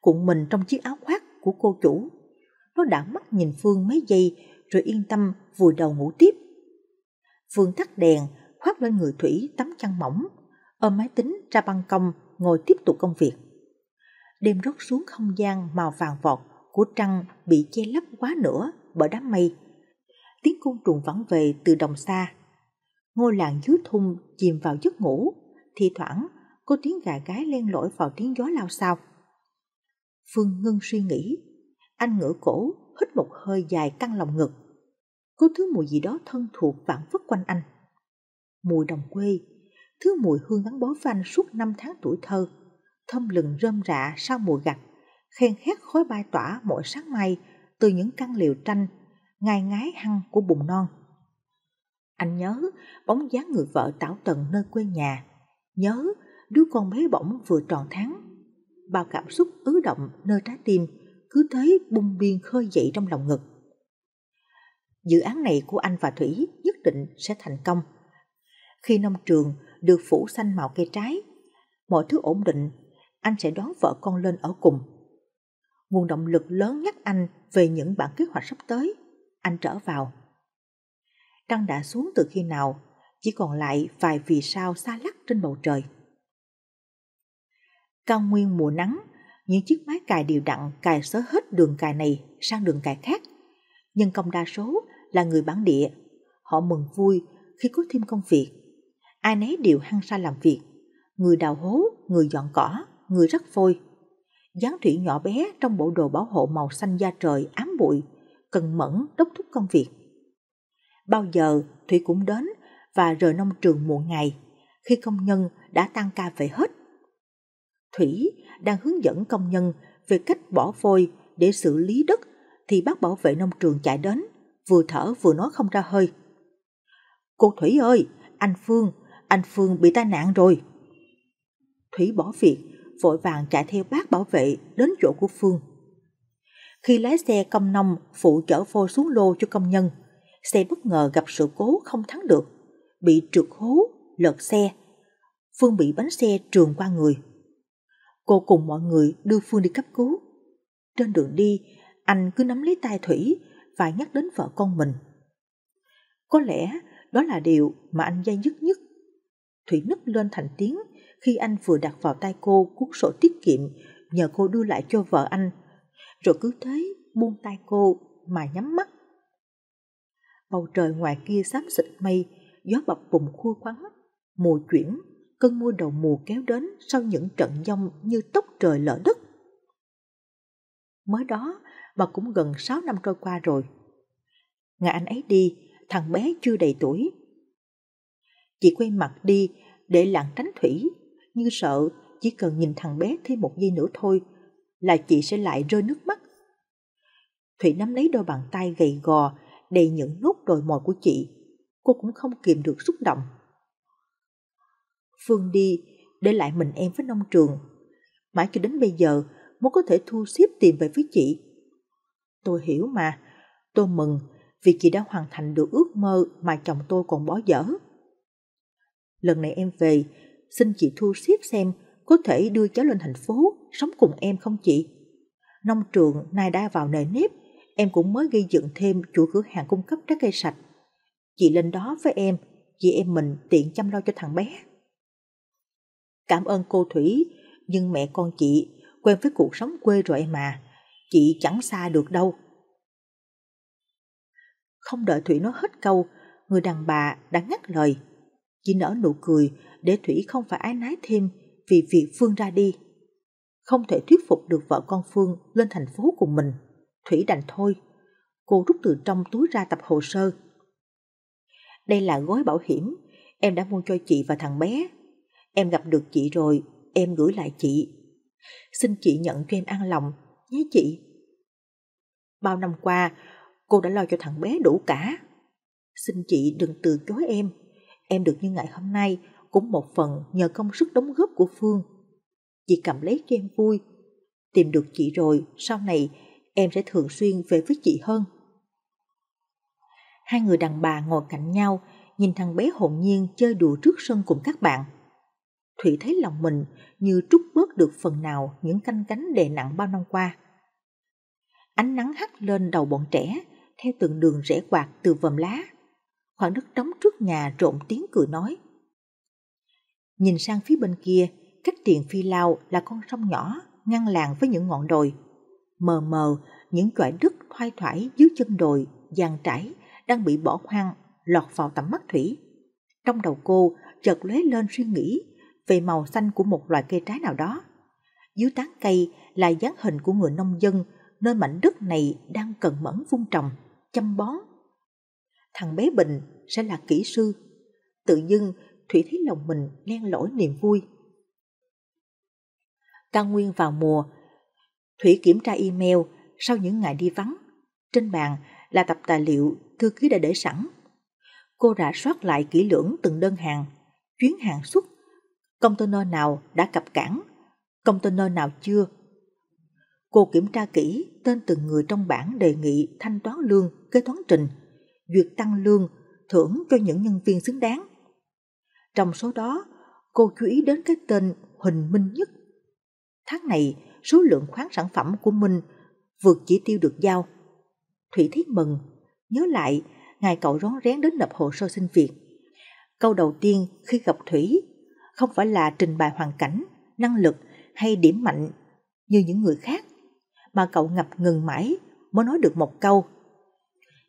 S1: cuộn mình trong chiếc áo khoác của cô chủ. Nó đã mắt nhìn Phương mấy giây rồi yên tâm vùi đầu ngủ tiếp. Vương tắt đèn, khoác lên người Thủy tắm chăn mỏng, ôm máy tính ra ban công ngồi tiếp tục công việc. Đêm rót xuống không gian màu vàng vọt của trăng bị che lấp quá nữa bởi đám mây. Tiếng côn trùng vẳng về từ đồng xa. Ngôi làng dưới thung chìm vào giấc ngủ, thi thoảng có tiếng gà gái len lỏi vào tiếng gió lao sao. Phương ngưng suy nghĩ, anh ngửa cổ, hít một hơi dài căng lòng ngực có thứ mùi gì đó thân thuộc vạn vất quanh anh. Mùi đồng quê, thứ mùi hương gắn bó với anh suốt năm tháng tuổi thơ, thâm lừng rơm rạ sau mùa gặt, khen khét khói bay tỏa mỗi sáng mai từ những căn liều tranh, ngai ngái hăng của bùn non. Anh nhớ bóng dáng người vợ tảo tận nơi quê nhà, nhớ đứa con bé bỏng vừa tròn tháng. Bao cảm xúc ứ động nơi trái tim cứ thế bung biên khơi dậy trong lòng ngực dự án này của anh và Thủy nhất định sẽ thành công. Khi nông trường được phủ xanh màu cây trái, mọi thứ ổn định, anh sẽ đón vợ con lên ở cùng. Nguồn động lực lớn nhắc anh về những bản kế hoạch sắp tới, anh trở vào. Trăng đã xuống từ khi nào, chỉ còn lại vài vì sao xa lắc trên bầu trời. Cao nguyên mùa nắng, những chiếc máy cài đều đặn cài sớ hết đường cài này sang đường cài khác. Nhân công đa số là người bản địa. Họ mừng vui khi có thêm công việc. Ai nấy đều hăng ra làm việc. Người đào hố, người dọn cỏ, người rắc vôi. Gián thủy nhỏ bé trong bộ đồ bảo hộ màu xanh da trời ám bụi, cần mẫn đốc thúc công việc. Bao giờ Thủy cũng đến và rời nông trường muộn ngày khi công nhân đã tan ca về hết. Thủy đang hướng dẫn công nhân về cách bỏ vôi để xử lý đất thì bác bảo vệ nông trường chạy đến vừa thở vừa nói không ra hơi. Cô Thủy ơi, anh Phương, anh Phương bị tai nạn rồi. Thủy bỏ việc, vội vàng chạy theo bác bảo vệ đến chỗ của Phương. Khi lái xe công nông phụ chở phôi xuống lô cho công nhân, xe bất ngờ gặp sự cố không thắng được, bị trượt hố, lật xe. Phương bị bánh xe trường qua người. Cô cùng mọi người đưa Phương đi cấp cứu. Trên đường đi, anh cứ nắm lấy tay Thủy, phải nhắc đến vợ con mình. Có lẽ đó là điều mà anh dây dứt nhất. Thủy nức lên thành tiếng khi anh vừa đặt vào tay cô cuốn sổ tiết kiệm nhờ cô đưa lại cho vợ anh, rồi cứ thế buông tay cô mà nhắm mắt. Bầu trời ngoài kia xám xịt mây, gió bập bùng khua khoắn, mùa chuyển, cơn mưa đầu mùa kéo đến sau những trận giông như tốc trời lở đất. Mới đó, mà cũng gần 6 năm trôi qua rồi. Ngày anh ấy đi, thằng bé chưa đầy tuổi. Chị quay mặt đi để lặng tránh thủy, như sợ chỉ cần nhìn thằng bé thêm một giây nữa thôi là chị sẽ lại rơi nước mắt. Thủy nắm lấy đôi bàn tay gầy gò, đầy những nốt đồi mồi của chị. Cô cũng không kìm được xúc động. Phương đi, để lại mình em với nông trường. Mãi cho đến bây giờ mới có thể thu xếp tìm về với chị. Tôi hiểu mà. Tôi mừng vì chị đã hoàn thành được ước mơ mà chồng tôi còn bỏ dở. Lần này em về, xin chị thu xếp xem có thể đưa cháu lên thành phố sống cùng em không chị? Nông trường nay đã vào nề nếp, em cũng mới gây dựng thêm chủ cửa hàng cung cấp trái cây sạch. Chị lên đó với em, chị em mình tiện chăm lo cho thằng bé. Cảm ơn cô Thủy, nhưng mẹ con chị quen với cuộc sống quê rồi em à chị chẳng xa được đâu. Không đợi Thủy nói hết câu, người đàn bà đã ngắt lời. Chỉ nở nụ cười để Thủy không phải ái nái thêm vì việc Phương ra đi. Không thể thuyết phục được vợ con Phương lên thành phố cùng mình. Thủy đành thôi. Cô rút từ trong túi ra tập hồ sơ. Đây là gói bảo hiểm em đã mua cho chị và thằng bé. Em gặp được chị rồi, em gửi lại chị. Xin chị nhận cho em an lòng với chị. Bao năm qua, cô đã lo cho thằng bé đủ cả. Xin chị đừng từ chối em. Em được như ngày hôm nay cũng một phần nhờ công sức đóng góp của Phương. Chị cầm lấy cho em vui. Tìm được chị rồi, sau này em sẽ thường xuyên về với chị hơn. Hai người đàn bà ngồi cạnh nhau, nhìn thằng bé hồn nhiên chơi đùa trước sân cùng các bạn. Thủy thấy lòng mình như trút bớt được phần nào những canh cánh đè nặng bao năm qua. Ánh nắng hắt lên đầu bọn trẻ, theo từng đường rẽ quạt từ vòm lá. Khoảng đất trống trước nhà rộn tiếng cười nói. Nhìn sang phía bên kia, cách tiền phi lao là con sông nhỏ, ngăn làng với những ngọn đồi. Mờ mờ, những chọi đất thoai thoải dưới chân đồi, dàn trải, đang bị bỏ hoang, lọt vào tầm mắt thủy. Trong đầu cô chợt lóe lên suy nghĩ về màu xanh của một loại cây trái nào đó. Dưới tán cây là dáng hình của người nông dân nơi mảnh đất này đang cần mẫn vun trồng, chăm bón. Thằng bé Bình sẽ là kỹ sư. Tự dưng Thủy thấy lòng mình len lỏi niềm vui. Cao Nguyên vào mùa, Thủy kiểm tra email sau những ngày đi vắng. Trên bàn là tập tài liệu thư ký đã để sẵn. Cô đã soát lại kỹ lưỡng từng đơn hàng, chuyến hàng xuất, container nào đã cập cảng, container nào chưa Cô kiểm tra kỹ tên từng người trong bảng đề nghị thanh toán lương, kế toán trình, duyệt tăng lương, thưởng cho những nhân viên xứng đáng. Trong số đó, cô chú ý đến cái tên Huỳnh Minh Nhất. Tháng này, số lượng khoán sản phẩm của mình vượt chỉ tiêu được giao. Thủy Thiết mừng, nhớ lại ngày cậu rón rén đến nộp hồ sơ xin việc. Câu đầu tiên khi gặp Thủy không phải là trình bày hoàn cảnh, năng lực hay điểm mạnh như những người khác mà cậu ngập ngừng mãi mới nói được một câu.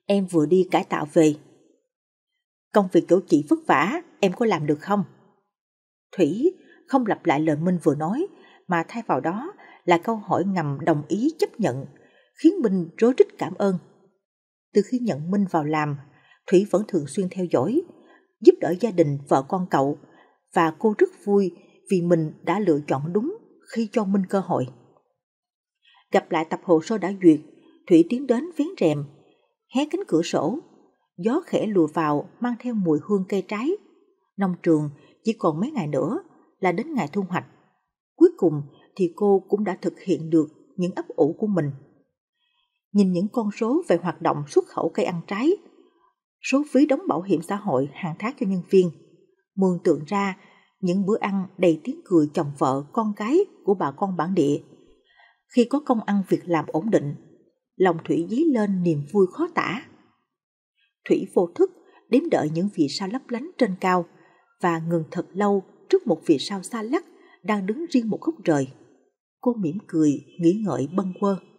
S1: Em vừa đi cải tạo về. Công việc của chị vất vả, em có làm được không? Thủy không lặp lại lời Minh vừa nói, mà thay vào đó là câu hỏi ngầm đồng ý chấp nhận, khiến Minh rối rít cảm ơn. Từ khi nhận Minh vào làm, Thủy vẫn thường xuyên theo dõi, giúp đỡ gia đình vợ con cậu và cô rất vui vì mình đã lựa chọn đúng khi cho Minh cơ hội gặp lại tập hồ sơ đã duyệt, Thủy tiến đến viếng rèm, hé cánh cửa sổ. Gió khẽ lùa vào mang theo mùi hương cây trái. Nông trường chỉ còn mấy ngày nữa là đến ngày thu hoạch. Cuối cùng thì cô cũng đã thực hiện được những ấp ủ của mình. Nhìn những con số về hoạt động xuất khẩu cây ăn trái, số phí đóng bảo hiểm xã hội hàng tháng cho nhân viên, mường tượng ra những bữa ăn đầy tiếng cười chồng vợ, con cái của bà con bản địa khi có công ăn việc làm ổn định, lòng Thủy dí lên niềm vui khó tả. Thủy vô thức đếm đợi những vì sao lấp lánh trên cao và ngừng thật lâu trước một vì sao xa lắc đang đứng riêng một góc trời. Cô mỉm cười, nghĩ ngợi bâng quơ.